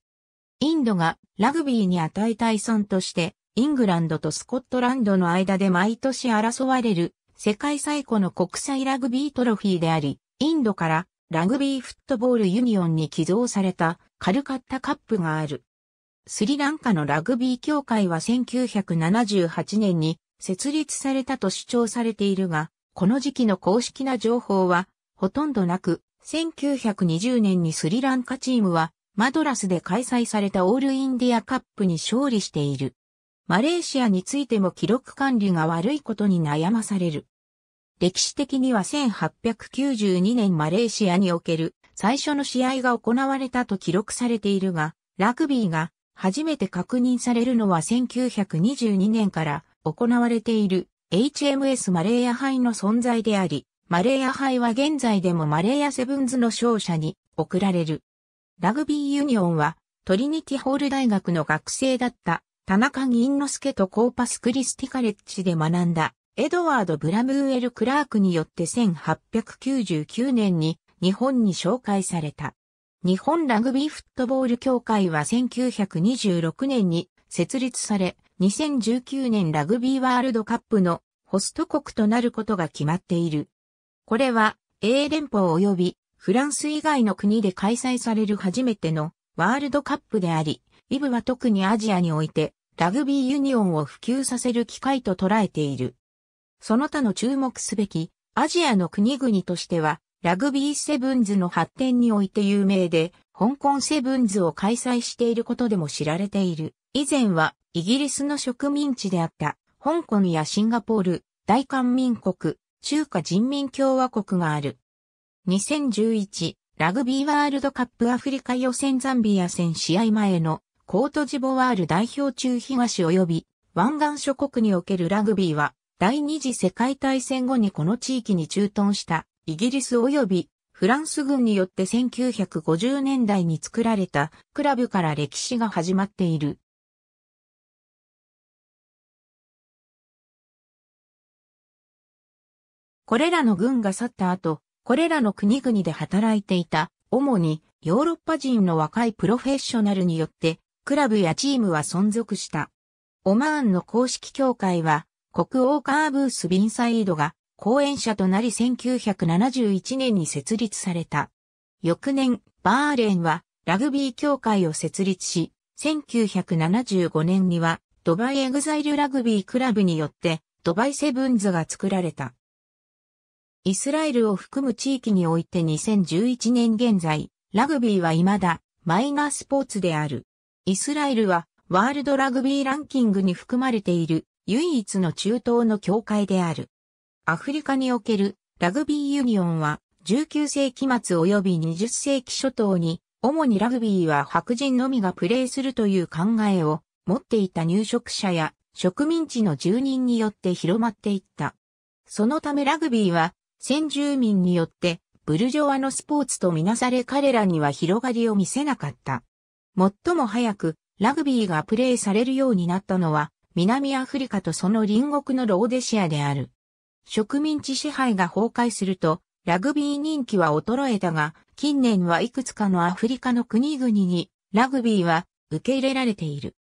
Speaker 1: インドがラグビーに与えた依存として、イングランドとスコットランドの間で毎年争われる世界最古の国際ラグビートロフィーであり、インドからラグビーフットボールユニオンに寄贈されたカルカッタカップがある。スリランカのラグビー協会は1978年に設立されたと主張されているが、この時期の公式な情報はほとんどなく、1920年にスリランカチームはマドラスで開催されたオールインディアカップに勝利している。マレーシアについても記録管理が悪いことに悩まされる。歴史的には1892年マレーシアにおける最初の試合が行われたと記録されているが、ラグビーが初めて確認されるのは1922年から行われている HMS マレーヤ杯の存在であり、マレーヤ杯は現在でもマレーヤセブンズの勝者に贈られる。ラグビーユニオンはトリニティホール大学の学生だった田中銀之助とコーパスクリスティカレッジで学んだエドワード・ブラムーエル・クラークによって1899年に日本に紹介された。日本ラグビーフットボール協会は1926年に設立され、2019年ラグビーワールドカップのホスト国となることが決まっている。これは、英連邦及びフランス以外の国で開催される初めてのワールドカップであり、イブは特にアジアにおいてラグビーユニオンを普及させる機会と捉えている。その他の注目すべきアジアの国々としては、ラグビーセブンズの発展において有名で、香港セブンズを開催していることでも知られている。以前はイギリスの植民地であった香港やシンガポール、大韓民国、中華人民共和国がある。2011ラグビーワールドカップアフリカ予選ザンビア戦試合前のコートジボワール代表中東及び湾岸諸国におけるラグビーは第二次世界大戦後にこの地域に駐屯したイギリス及びフランス軍によって1950年代に作られたクラブから歴史が始まっている。これらの軍が去った後、これらの国々で働いていた、主にヨーロッパ人の若いプロフェッショナルによって、クラブやチームは存続した。オマーンの公式協会は、国王カーブース・ビンサイードが講演者となり1971年に設立された。翌年、バーレーンはラグビー協会を設立し、1975年にはドバイエグザイルラグビークラブによってドバイセブンズが作られた。イスラエルを含む地域において2011年現在、ラグビーは未だマイナースポーツである。イスラエルはワールドラグビーランキングに含まれている唯一の中東の協会である。アフリカにおけるラグビーユニオンは19世紀末及び20世紀初頭に主にラグビーは白人のみがプレーするという考えを持っていた入植者や植民地の住人によって広まっていった。そのためラグビーは先住民によってブルジョワのスポーツとみなされ彼らには広がりを見せなかった。最も早くラグビーがプレーされるようになったのは南アフリカとその隣国のローデシアである。植民地支配が崩壊すると、ラグビー人気は衰えたが、近年はいくつかのアフリカの国々に、ラグビーは受け入れられている。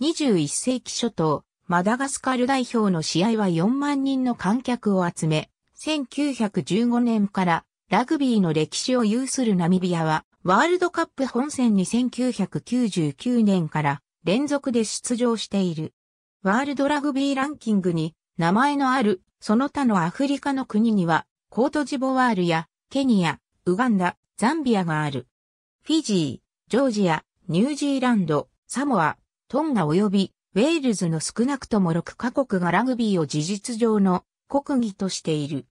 Speaker 1: 21世紀初頭、マダガスカル代表の試合は4万人の観客を集め、1915年からラグビーの歴史を有するナミビアは、ワールドカップ本戦に1999年から連続で出場している。ワールドラグビーランキングに名前のあるその他のアフリカの国には、コートジボワールや、ケニア、ウガンダ、ザンビアがある。フィジー、ジョージア、ニュージーランド、サモア、トンガ及び、ウェールズの少なくとも6カ国がラグビーを事実上の国技としている。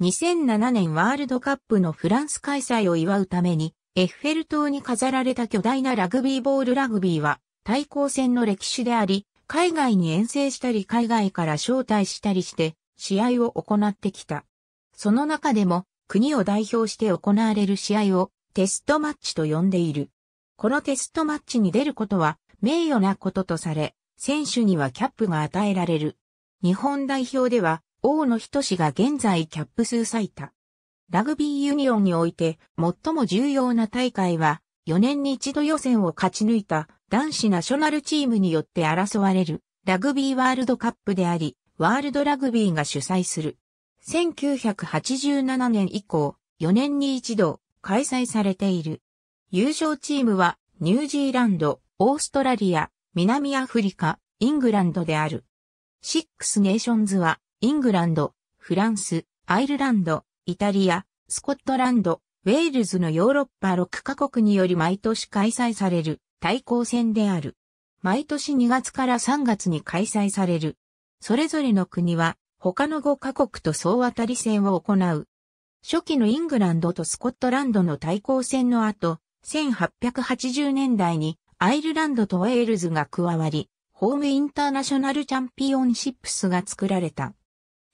Speaker 1: 2007年ワールドカップのフランス開催を祝うために、エッフェル塔に飾られた巨大なラグビーボールラグビーは、対抗戦の歴史であり、海外に遠征したり海外から招待したりして、試合を行ってきた。その中でも国を代表して行われる試合をテストマッチと呼んでいる。このテストマッチに出ることは名誉なこととされ、選手にはキャップが与えられる。日本代表では大野仁志が現在キャップ数最多。ラグビーユニオンにおいて最も重要な大会は4年に一度予選を勝ち抜いた男子ナショナルチームによって争われるラグビーワールドカップであり、ワールドラグビーが主催する。1987年以降、4年に一度開催されている。優勝チームはニュージーランド、オーストラリア、南アフリカ、イングランドである。シックスネーションズはイングランド、フランス、アイルランド、イタリア、スコットランド、ウェールズのヨーロッパ6カ国により毎年開催される対抗戦である。毎年2月から3月に開催されるそれぞれの国は他の5カ国と総当たり戦を行う。初期のイングランドとスコットランドの対抗戦の後、1880年代にアイルランドとウェールズが加わり、ホームインターナショナルチャンピオンシップスが作られた。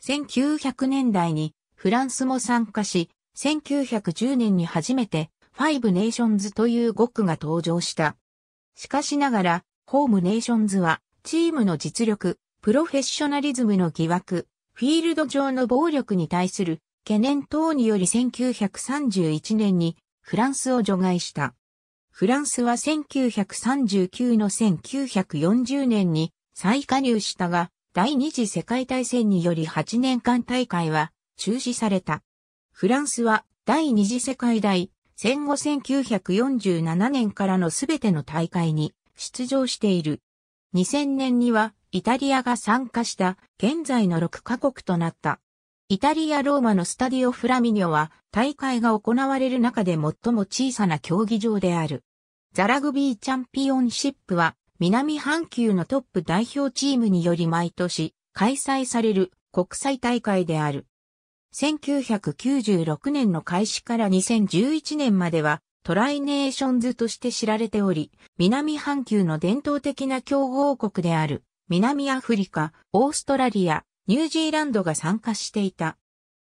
Speaker 1: 1900年代にフランスも参加し、1910年に初めてファイブネーションズという5区が登場した。しかしながら、ホームネーションズはチームの実力、プロフェッショナリズムの疑惑、フィールド上の暴力に対する懸念等により1931年にフランスを除外した。フランスは1939の1940年に再加入したが、第二次世界大戦により8年間大会は中止された。フランスは第二次世界大戦後1947年からのすべての大会に出場している。2000年にはイタリアが参加した現在の6カ国となった。イタリア・ローマのスタディオ・フラミニョは大会が行われる中で最も小さな競技場である。ザラグビーチャンピオンシップは南半球のトップ代表チームにより毎年開催される国際大会である。1996年の開始から2011年まではトライネーションズとして知られており、南半球の伝統的な競合国である。南アフリカ、オーストラリア、ニュージーランドが参加していた。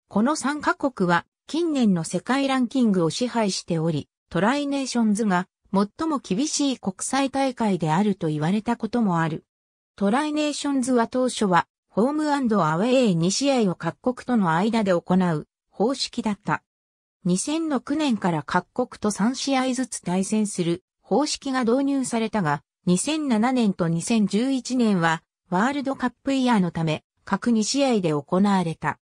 Speaker 1: この3カ国は近年の世界ランキングを支配しており、トライネーションズが最も厳しい国際大会であると言われたこともある。トライネーションズは当初はホームアウェイ2試合を各国との間で行う方式だった。2006年から各国と3試合ずつ対戦する方式が導入されたが、2007年と2011年はワールドカップイヤーのため各2試合で行われた。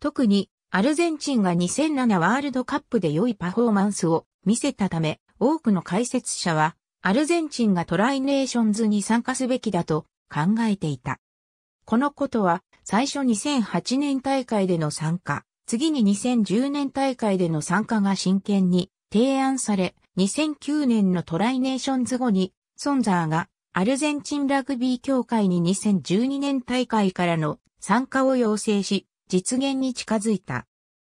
Speaker 1: 特にアルゼンチンが2007ワールドカップで良いパフォーマンスを見せたため多くの解説者はアルゼンチンがトライネーションズに参加すべきだと考えていた。このことは最初2008年大会での参加、次に2010年大会での参加が真剣に提案され、2009年のトライネーションズ後にソンザーがアルゼンチンラグビー協会に2012年大会からの参加を要請し、実現に近づいた。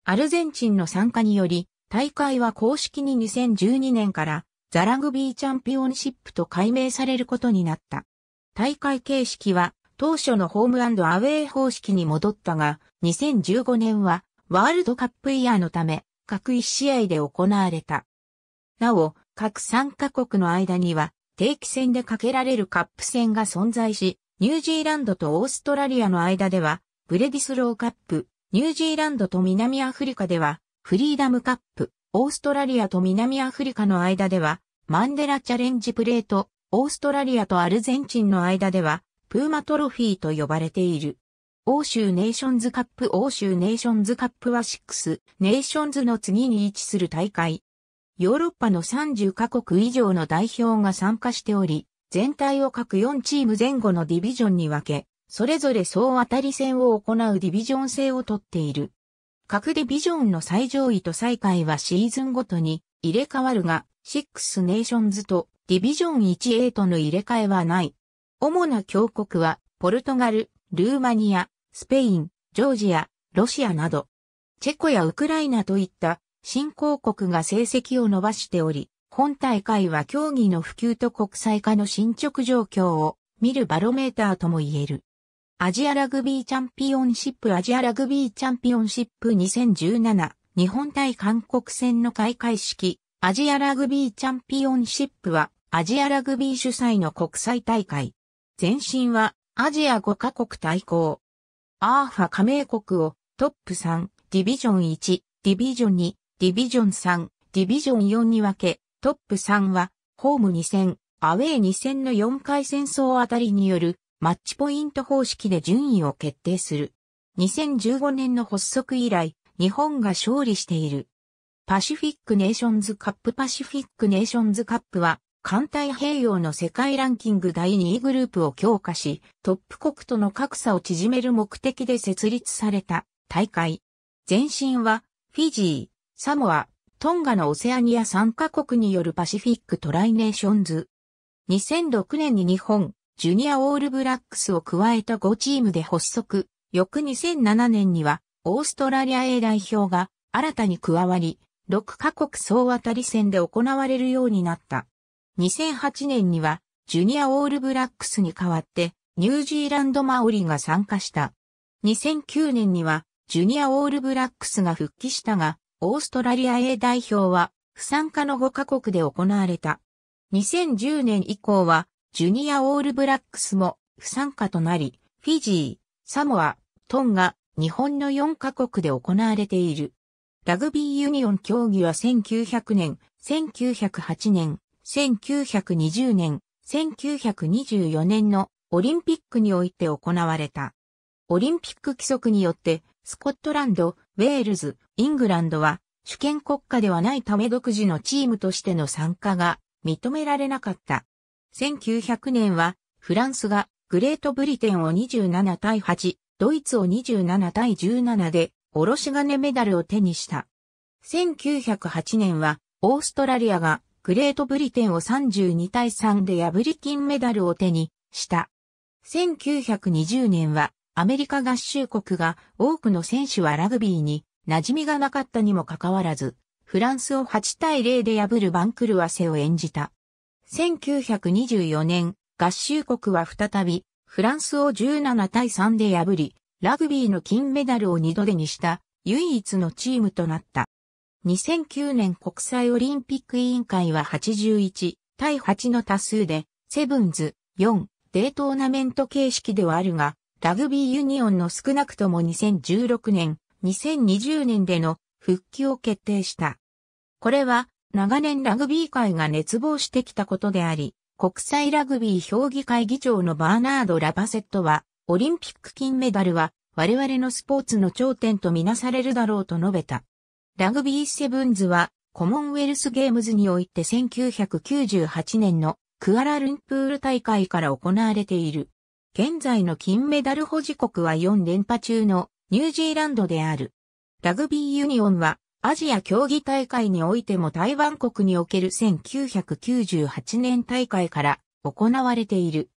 Speaker 1: アルゼンチンの参加により、大会は公式に2012年からザラグビーチャンピオンシップと改名されることになった。大会形式は当初のホームアウェイ方式に戻ったが、2015年はワールドカップイヤーのため、各1試合で行われた。なお、各参カ国の間には定期戦でかけられるカップ戦が存在し、ニュージーランドとオーストラリアの間では、ブレディスローカップ、ニュージーランドと南アフリカでは、フリーダムカップ、オーストラリアと南アフリカの間では、マンデラチャレンジプレート、オーストラリアとアルゼンチンの間では、プーマトロフィーと呼ばれている。欧州ネーションズカップ欧州ネーションズカップは6、ネーションズの次に位置する大会。ヨーロッパの30カ国以上の代表が参加しており、全体を各4チーム前後のディビジョンに分け、それぞれ総当たり戦を行うディビジョン制をとっている。各ディビジョンの最上位と最下位はシーズンごとに入れ替わるが、6ネーションズとディビジョン 1A との入れ替えはない。主な強国は、ポルトガル、ルーマニア、スペイン、ジョージア、ロシアなど、チェコやウクライナといった新興国が成績を伸ばしており、本大会は競技の普及と国際化の進捗状況を見るバロメーターとも言える。アジアラグビーチャンピオンシップアジアラグビーチャンピオンシップ2017日本対韓国戦の開会式アジアラグビーチャンピオンシップはアジアラグビー主催の国際大会。前身はアジア5カ国対抗。アーファ加盟国をトップ3、ディビジョン1、ディビジョン2、ディビジョン3、ディビジョン4に分け、トップ3は、ホーム2戦、アウェー2戦の4回戦争あたりによる、マッチポイント方式で順位を決定する。2015年の発足以来、日本が勝利している。パシフィックネーションズカップパシフィックネーションズカップは、環太平洋の世界ランキング第2位グループを強化し、トップ国との格差を縮める目的で設立された大会。前身は、フィジー、サモア、トンガのオセアニア3カ国によるパシフィックトライネーションズ。2006年に日本、ジュニアオールブラックスを加えた5チームで発足。翌2007年には、オーストラリア A 代表が新たに加わり、6カ国総当たり戦で行われるようになった。2008年には、ジュニアオールブラックスに代わって、ニュージーランドマオリが参加した。2009年には、ジュニアオールブラックスが復帰したが、オーストラリア A 代表は、不参加の5カ国で行われた。2010年以降は、ジュニアオールブラックスも不参加となり、フィジー、サモア、トンが日本の4カ国で行われている。ラグビーユニオン競技は1900年、1908年、1920年、1924年のオリンピックにおいて行われた。オリンピック規則によって、スコットランド、ウェールズ、イングランドは主権国家ではないため独自のチームとしての参加が認められなかった。1900年はフランスがグレートブリテンを27対8、ドイツを27対17でおろし金メダルを手にした。1908年はオーストラリアがグレートブリテンを32対3で破り金メダルを手にした。1920年はアメリカ合衆国が多くの選手はラグビーに馴染みがなかったにもかかわらず、フランスを8対0で破る番狂わせを演じた。1924年、合衆国は再び、フランスを17対3で破り、ラグビーの金メダルを二度でにした唯一のチームとなった。2009年国際オリンピック委員会は81対8の多数で、セブンズ4デートーナメント形式ではあるが、ラグビーユニオンの少なくとも2016年、2020年での復帰を決定した。これは長年ラグビー界が熱望してきたことであり、国際ラグビー評議会議長のバーナード・ラバセットは、オリンピック金メダルは我々のスポーツの頂点とみなされるだろうと述べた。ラグビーセブンズはコモンウェルスゲームズにおいて1998年のクアラルンプール大会から行われている。現在の金メダル保持国は4連覇中のニュージーランドである。ラグビーユニオンはアジア競技大会においても台湾国における1998年大会から行われている。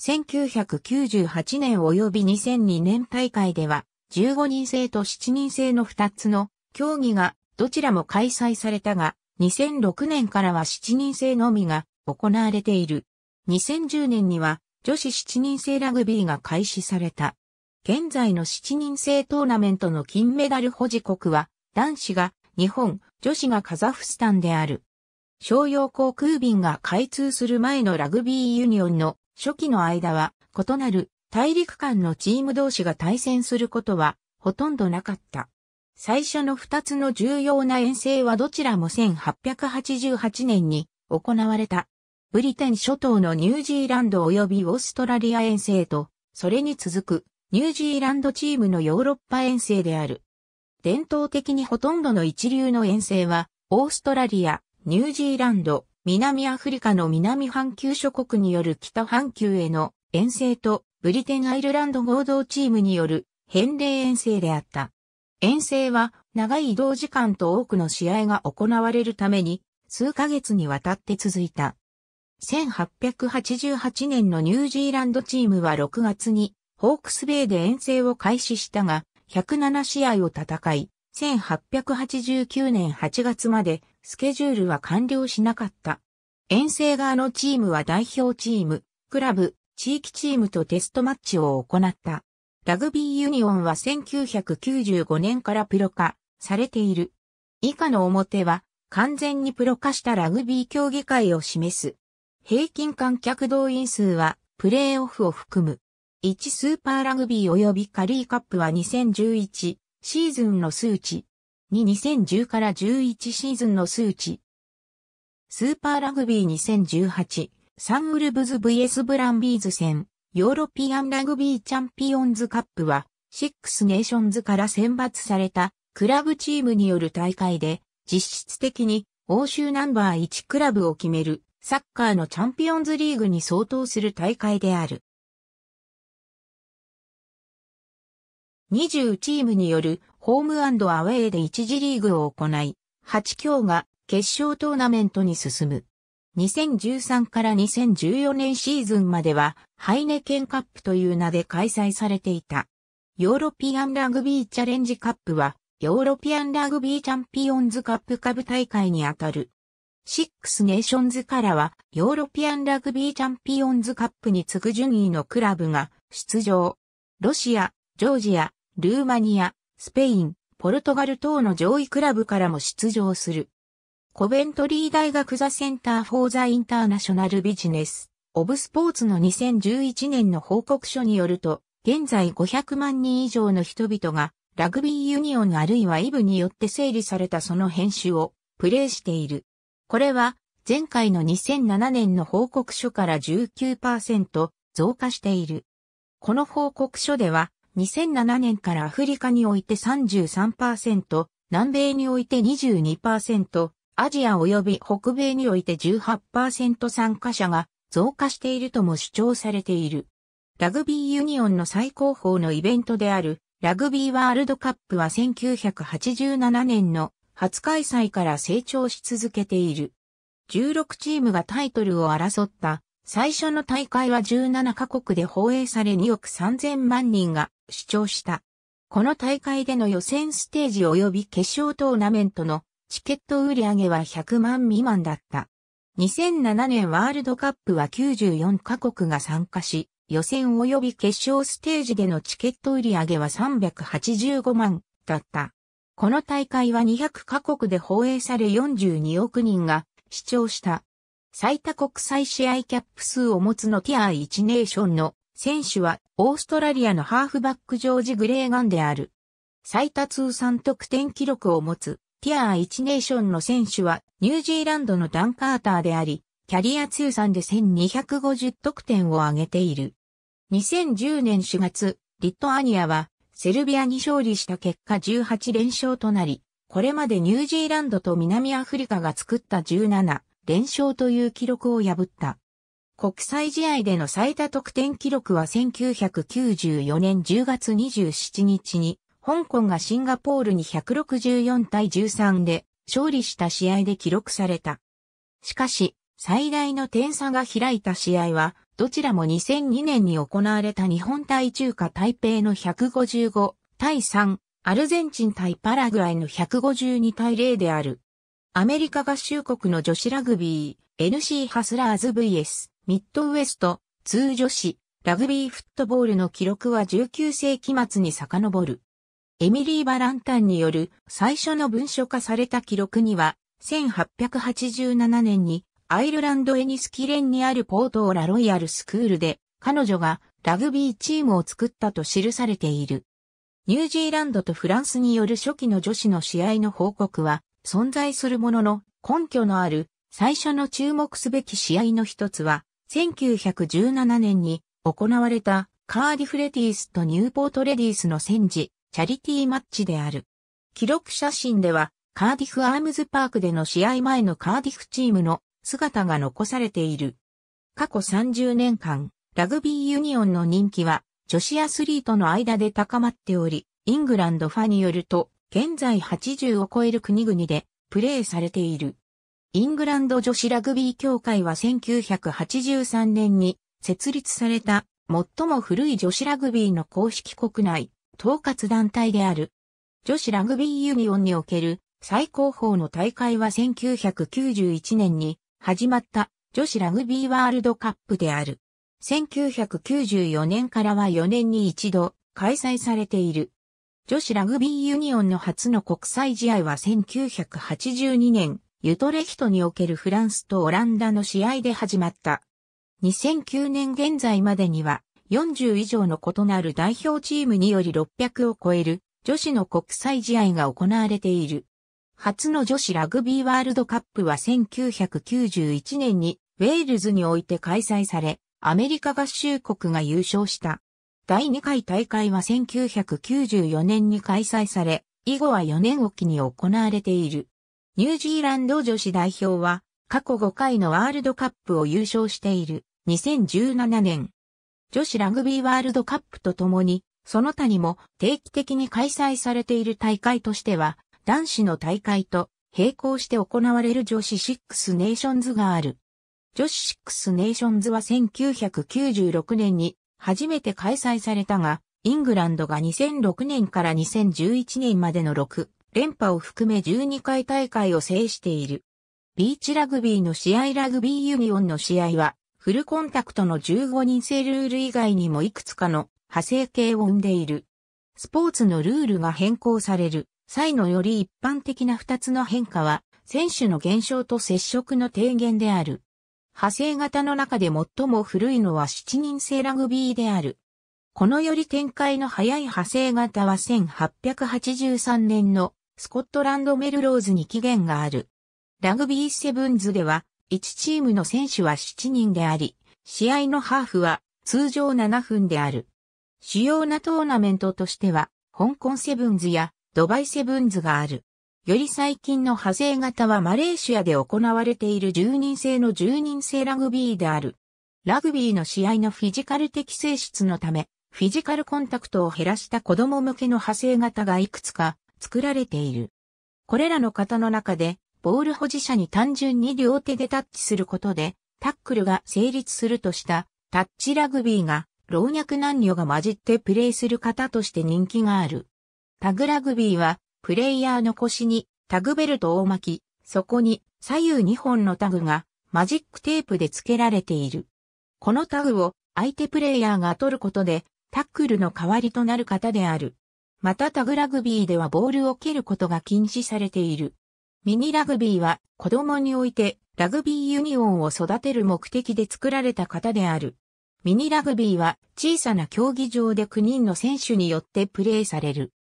Speaker 1: 1998年及び2002年大会では15人制と7人制の2つの競技がどちらも開催されたが2006年からは7人制のみが行われている。2010年には女子7人制ラグビーが開始された。現在の7人制トーナメントの金メダル保持国は、男子が日本、女子がカザフスタンである。商用航空便が開通する前のラグビーユニオンの初期の間は、異なる大陸間のチーム同士が対戦することはほとんどなかった。最初の2つの重要な遠征はどちらも1888年に行われた。ブリテン諸島のニュージーランド及びオーストラリア遠征と、それに続くニュージーランドチームのヨーロッパ遠征である。伝統的にほとんどの一流の遠征は、オーストラリア、ニュージーランド、南アフリカの南半球諸国による北半球への遠征とブリテンアイルランド合同チームによる返礼遠征であった。遠征は長い移動時間と多くの試合が行われるために数ヶ月にわたって続いた。1888年のニュージーランドチームは6月にホークスベイで遠征を開始したが、107試合を戦い、1889年8月までスケジュールは完了しなかった。遠征側のチームは代表チーム、クラブ、地域チームとテストマッチを行った。ラグビーユニオンは1995年からプロ化されている。以下の表は完全にプロ化したラグビー競技会を示す。平均観客動員数はプレーオフを含む。1スーパーラグビー及びカリーカップは2011シーズンの数値。2 2010から11シーズンの数値。スーパーラグビー2018サンウルブズ vs ブランビーズ戦ヨーロピアンラグビーチャンピオンズカップはシックスネーションズから選抜されたクラブチームによる大会で実質的に欧州ナンバー1クラブを決めるサッカーのチャンピオンズリーグに相当する大会である。20チームによるホームアウェイで1次リーグを行い、8強が決勝トーナメントに進む。2013から2014年シーズンまではハイネケンカップという名で開催されていた。ヨーロピアンラグビーチャレンジカップはヨーロピアンラグビーチャンピオンズカップ株大会にあたるシックスネーションズからは、ヨーロピアンラグビーチャンピオンズカップに次ぐ順位のクラブが出場。ロシア、ジョージア、ルーマニア、スペイン、ポルトガル等の上位クラブからも出場する。コベントリー大学ザセンターフォーザインターナショナルビジネス、オブスポーツの2011年の報告書によると、現在500万人以上の人々が、ラグビーユニオンあるいはイブによって整理されたその編集をプレイしている。これは前回の2007年の報告書から19%増加している。この報告書では2007年からアフリカにおいて33%、南米において22%、アジア及び北米において18%参加者が増加しているとも主張されている。ラグビーユニオンの最高峰のイベントであるラグビーワールドカップは1987年の初開催から成長し続けている。16チームがタイトルを争った最初の大会は17カ国で放映され2億3000万人が視聴した。この大会での予選ステージ及び決勝トーナメントのチケット売り上げは100万未満だった。2007年ワールドカップは94カ国が参加し、予選及び決勝ステージでのチケット売り上げは385万だった。この大会は200カ国で放映され42億人が視聴した。最多国際試合キャップ数を持つのティアー1ネーションの選手はオーストラリアのハーフバックジョージ・グレーガンである。最多通算得点記録を持つティアー1ネーションの選手はニュージーランドのダン・カーターであり、キャリア通算で1250得点を挙げている。2010年4月、リットアニアはセルビアに勝利した結果18連勝となり、これまでニュージーランドと南アフリカが作った17連勝という記録を破った。国際試合での最多得点記録は1994年10月27日に、香港がシンガポールに164対13で勝利した試合で記録された。しかし、最大の点差が開いた試合は、どちらも2002年に行われた日本対中華台北の155対3、アルゼンチン対パラグアイの152対0である。アメリカ合衆国の女子ラグビー、NC ハスラーズ VS、ミッドウエスト、通女子、ラグビーフットボールの記録は19世紀末に遡る。エミリー・バランタンによる最初の文書化された記録には、1887年にアイルランドエニスキレンにあるポートーラロイヤルスクールで、彼女がラグビーチームを作ったと記されている。ニュージーランドとフランスによる初期の女子の試合の報告は存在するものの根拠のある最初の注目すべき試合の一つは1917年に行われたカーディフレディースとニューポートレディースの戦時チャリティーマッチである。記録写真ではカーディフアームズパークでの試合前のカーディフチームの姿が残されている。過去30年間、ラグビーユニオンの人気は女子アスリートの間で高まっており、イングランドファによると、現在80を超える国々でプレーされている。イングランド女子ラグビー協会は1983年に設立された最も古い女子ラグビーの公式国内統括団体である。女子ラグビーユニオンにおける最高峰の大会は1991年に始まった女子ラグビーワールドカップである。1994年からは4年に一度開催されている。女子ラグビーユニオンの初の国際試合は1982年、ユトレヒトにおけるフランスとオランダの試合で始まった。2009年現在までには40以上の異なる代表チームにより600を超える女子の国際試合が行われている。初の女子ラグビーワールドカップは1991年にウェールズにおいて開催され、アメリカ合衆国が優勝した。第2回大会は1994年に開催され、以後は4年おきに行われている。ニュージーランド女子代表は、過去5回のワールドカップを優勝している2017年。女子ラグビーワールドカップとともに、その他にも定期的に開催されている大会としては、男子の大会と並行して行われる女子シックスネーションズがある。女子シックスネーションズは1996年に初めて開催されたが、イングランドが2006年から2011年までの6連覇を含め12回大会を制している。ビーチラグビーの試合ラグビーユニオンの試合は、フルコンタクトの15人制ルール以外にもいくつかの派生系を生んでいる。スポーツのルールが変更される。際のより一般的な二つの変化は、選手の減少と接触の低減である。派生型の中で最も古いのは7人制ラグビーである。このより展開の早い派生型は1883年のスコットランドメルローズに起源がある。ラグビーセブンズでは1チームの選手は7人であり、試合のハーフは通常7分である。主要なトーナメントとしては、香港セブンズやドバイセブンズがある。より最近の派生型はマレーシアで行われている10人制の10人制ラグビーである。ラグビーの試合のフィジカル的性質のため、フィジカルコンタクトを減らした子供向けの派生型がいくつか作られている。これらの方の中で、ボール保持者に単純に両手でタッチすることで、タックルが成立するとしたタッチラグビーが老若男女が混じってプレイする方として人気がある。タグラグビーは、プレイヤーの腰にタグベルトを巻き、そこに左右2本のタグがマジックテープで付けられている。このタグを相手プレイヤーが取ることで、タックルの代わりとなる方である。またタグラグビーではボールを蹴ることが禁止されている。ミニラグビーは子供においてラグビーユニオンを育てる目的で作られた方である。ミニラグビーは小さな競技場で9人の選手によってプレーされる。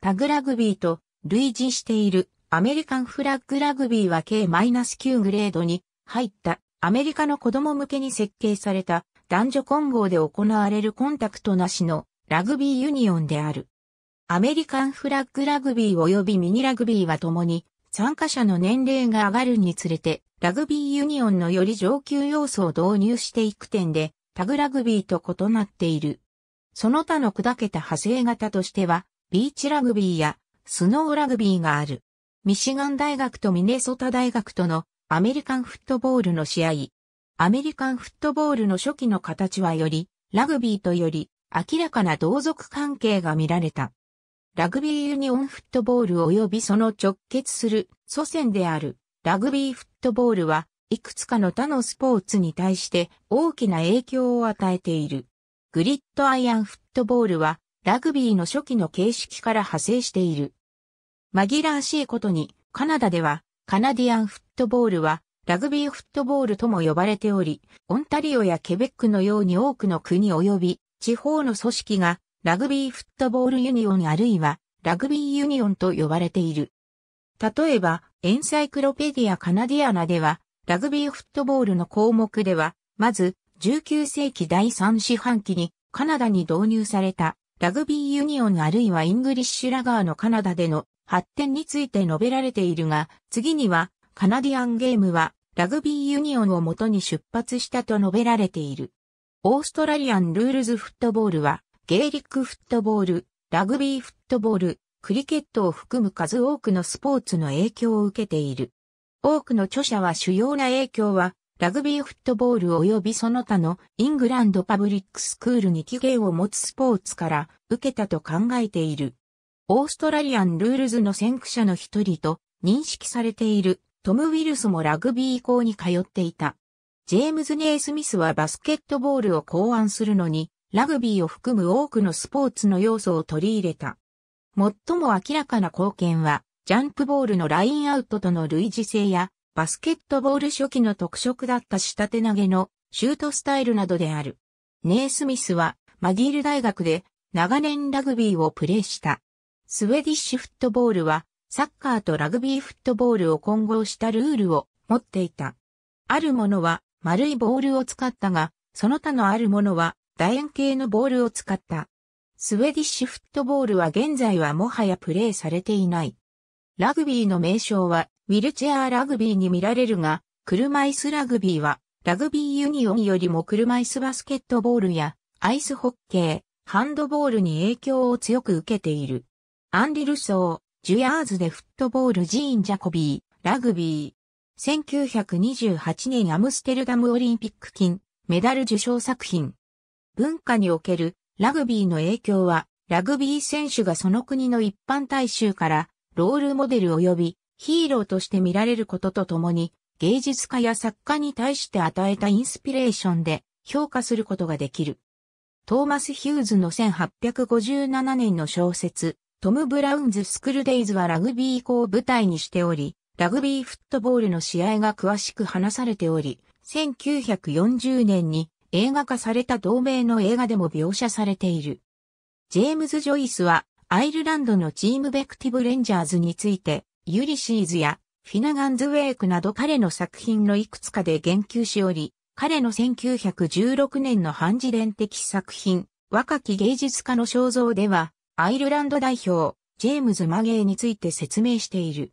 Speaker 1: タグラグビーと類似しているアメリカンフラッグラグビーは K-9 グレードに入ったアメリカの子供向けに設計された男女混合で行われるコンタクトなしのラグビーユニオンである。アメリカンフラッグラグビー及びミニラグビーは共に参加者の年齢が上がるにつれてラグビーユニオンのより上級要素を導入していく点でタグラグビーと異なっている。その他の砕けた派生型としてはビーチラグビーやスノーラグビーがある。ミシガン大学とミネソタ大学とのアメリカンフットボールの試合。アメリカンフットボールの初期の形はより、ラグビーとより明らかな同族関係が見られた。ラグビーユニオンフットボール及びその直結する祖先であるラグビーフットボールはいくつかの他のスポーツに対して大きな影響を与えている。グリッドアイアンフットボールはラグビーの初期の形式から派生している。紛らわしいことに、カナダでは、カナディアンフットボールは、ラグビーフットボールとも呼ばれており、オンタリオやケベックのように多くの国及び地方の組織がラグビーフットボールユニオンあるいはラグビーユニオンと呼ばれている。例えば、エンサイクロペディアカナディアナでは、ラグビーフットボールの項目では、まず19世紀第3四半期にカナダに導入されたラグビーユニオンあるいはイングリッシュラガーのカナダでの発展について述べられているが、次にはカナディアンゲームはラグビーユニオンをもとに出発したと述べられている。オーストラリアンルールズフットボールはゲーリックフットボール、ラグビーフットボール、クリケットを含む数多くのスポーツの影響を受けている。多くの著者は主要な影響はラグビーフットボール及びその他のイングランドパブリックスクールに起源を持つスポーツから受けたと考えている。オーストラリアンルールズの先駆者の一人と認識されているトム・ウィルスもラグビー校に通っていた。ジェームズ・ネイスミスはバスケットボールを考案するのにラグビーを含む多くのスポーツの要素を取り入れた。最も明らかな貢献はジャンプボールのラインアウトとの類似性やバスケットボール初期の特色だった下手投げのシュートスタイルなどである。ネイスミスはマギール大学で長年ラグビーをプレーした。スウェディッシュフットボールはサッカーとラグビーフットボールを混合したルールを持っていた。あるものは丸いボールを使ったが、その他のあるものは楕円形のボールを使った。スウェディッシュフットボールは現在はもはやプレーされていない。ラグビーの名称は、ウィルチェアラグビーに見られるが、車椅子ラグビーは、ラグビーユニオンよりも車椅子バスケットボールや、アイスホッケー、ハンドボールに影響を強く受けている。アンリルソー、ジュヤーズでフットボールジーン・ジャコビー、ラグビー。1928年アムステルダムオリンピック金、メダル受賞作品。文化におけるラグビーの影響は、ラグビー選手がその国の一般大衆からロールモデル及びヒーローとして見られることとともに、芸術家や作家に対して与えたインスピレーションで評価することができる。トーマス・ヒューズの1857年の小説、トム・ブラウンズ・スクルデイズはラグビー校を舞台にしており、ラグビーフットボールの試合が詳しく話されており、1940年に映画化された同名の映画でも描写されている。ジェームズ・ジョイスはアイルランドのチームベクティブレンジャーズについて、ユリシーズやフィナガンズウェイクなど彼の作品のいくつかで言及しおり、彼の1916年の半自伝的作品、若き芸術家の肖像では、アイルランド代表、ジェームズ・マゲーについて説明している。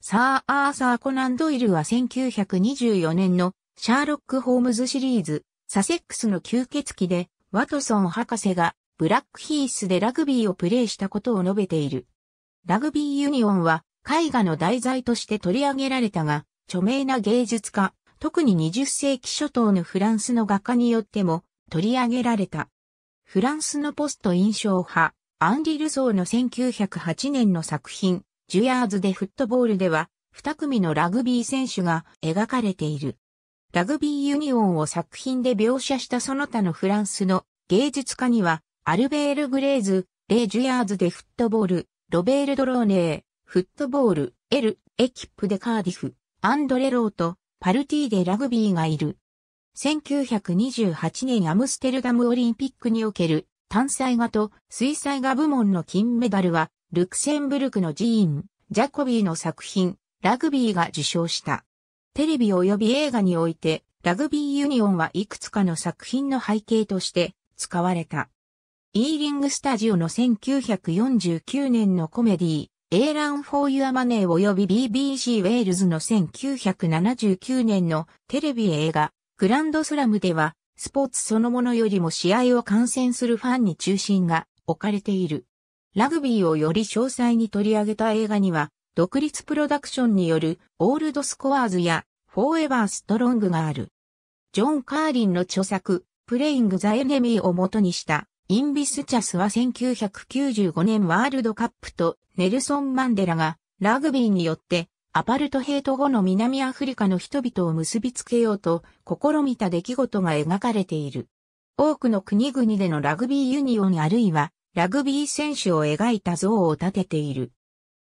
Speaker 1: サー・アーサー・コナン・ドイルは1924年のシャーロック・ホームズシリーズ、サセックスの吸血鬼で、ワトソン博士がブラックヒースでラグビーをプレーしたことを述べている。ラグビーユニオンは絵画の題材として取り上げられたが、著名な芸術家、特に20世紀初頭のフランスの画家によっても取り上げられた。フランスのポスト印象派、アンリ・ルゾーの1908年の作品、ジュヤーズでフットボールでは、二組のラグビー選手が描かれている。ラグビーユニオンを作品で描写したその他のフランスの芸術家には、アルベール・グレーズ、レジュヤーズでフットボール、ロベール・ドローネー、フットボール、エル、エキップでカーディフ、アンドレ・ローと、パルティでラグビーがいる。1928年アムステルダムオリンピックにおける、単彩画と水彩画部門の金メダルは、ルクセンブルクの寺院、ジャコビーの作品、ラグビーが受賞した。テレビ及び映画において、ラグビーユニオンはいくつかの作品の背景として使われた。イーリングスタジオの1949年のコメディエーラン・フォー・ユア・マネー及び BBC ウェールズの1979年のテレビ映画グランドスラムではスポーツそのものよりも試合を観戦するファンに中心が置かれている。ラグビーをより詳細に取り上げた映画には独立プロダクションによるオールドスコアーズやフォーエバーストロングがある。ジョン・カーリンの著作、プレイング・ザ・エネミーを元にしたインビスチャスは1995年ワールドカップとネルソン・マンデラがラグビーによってアパルトヘイト後の南アフリカの人々を結びつけようと試みた出来事が描かれている。多くの国々でのラグビーユニオンあるいはラグビー選手を描いた像を立てている。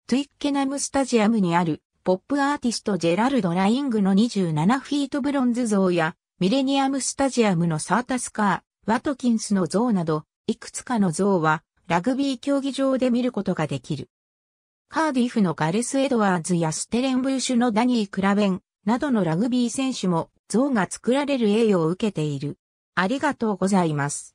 Speaker 1: トゥイッケナムスタジアムにあるポップアーティストジェラルド・ライングの27フィートブロンズ像やミレニアムスタジアムのサータスカー、ワトキンスの像などいくつかの像はラグビー競技場で見ることができる。カーディフのガレス・エドワーズやステレンブーシュのダニー・クラベンなどのラグビー選手も像が作られる栄誉を受けている。ありがとうございます。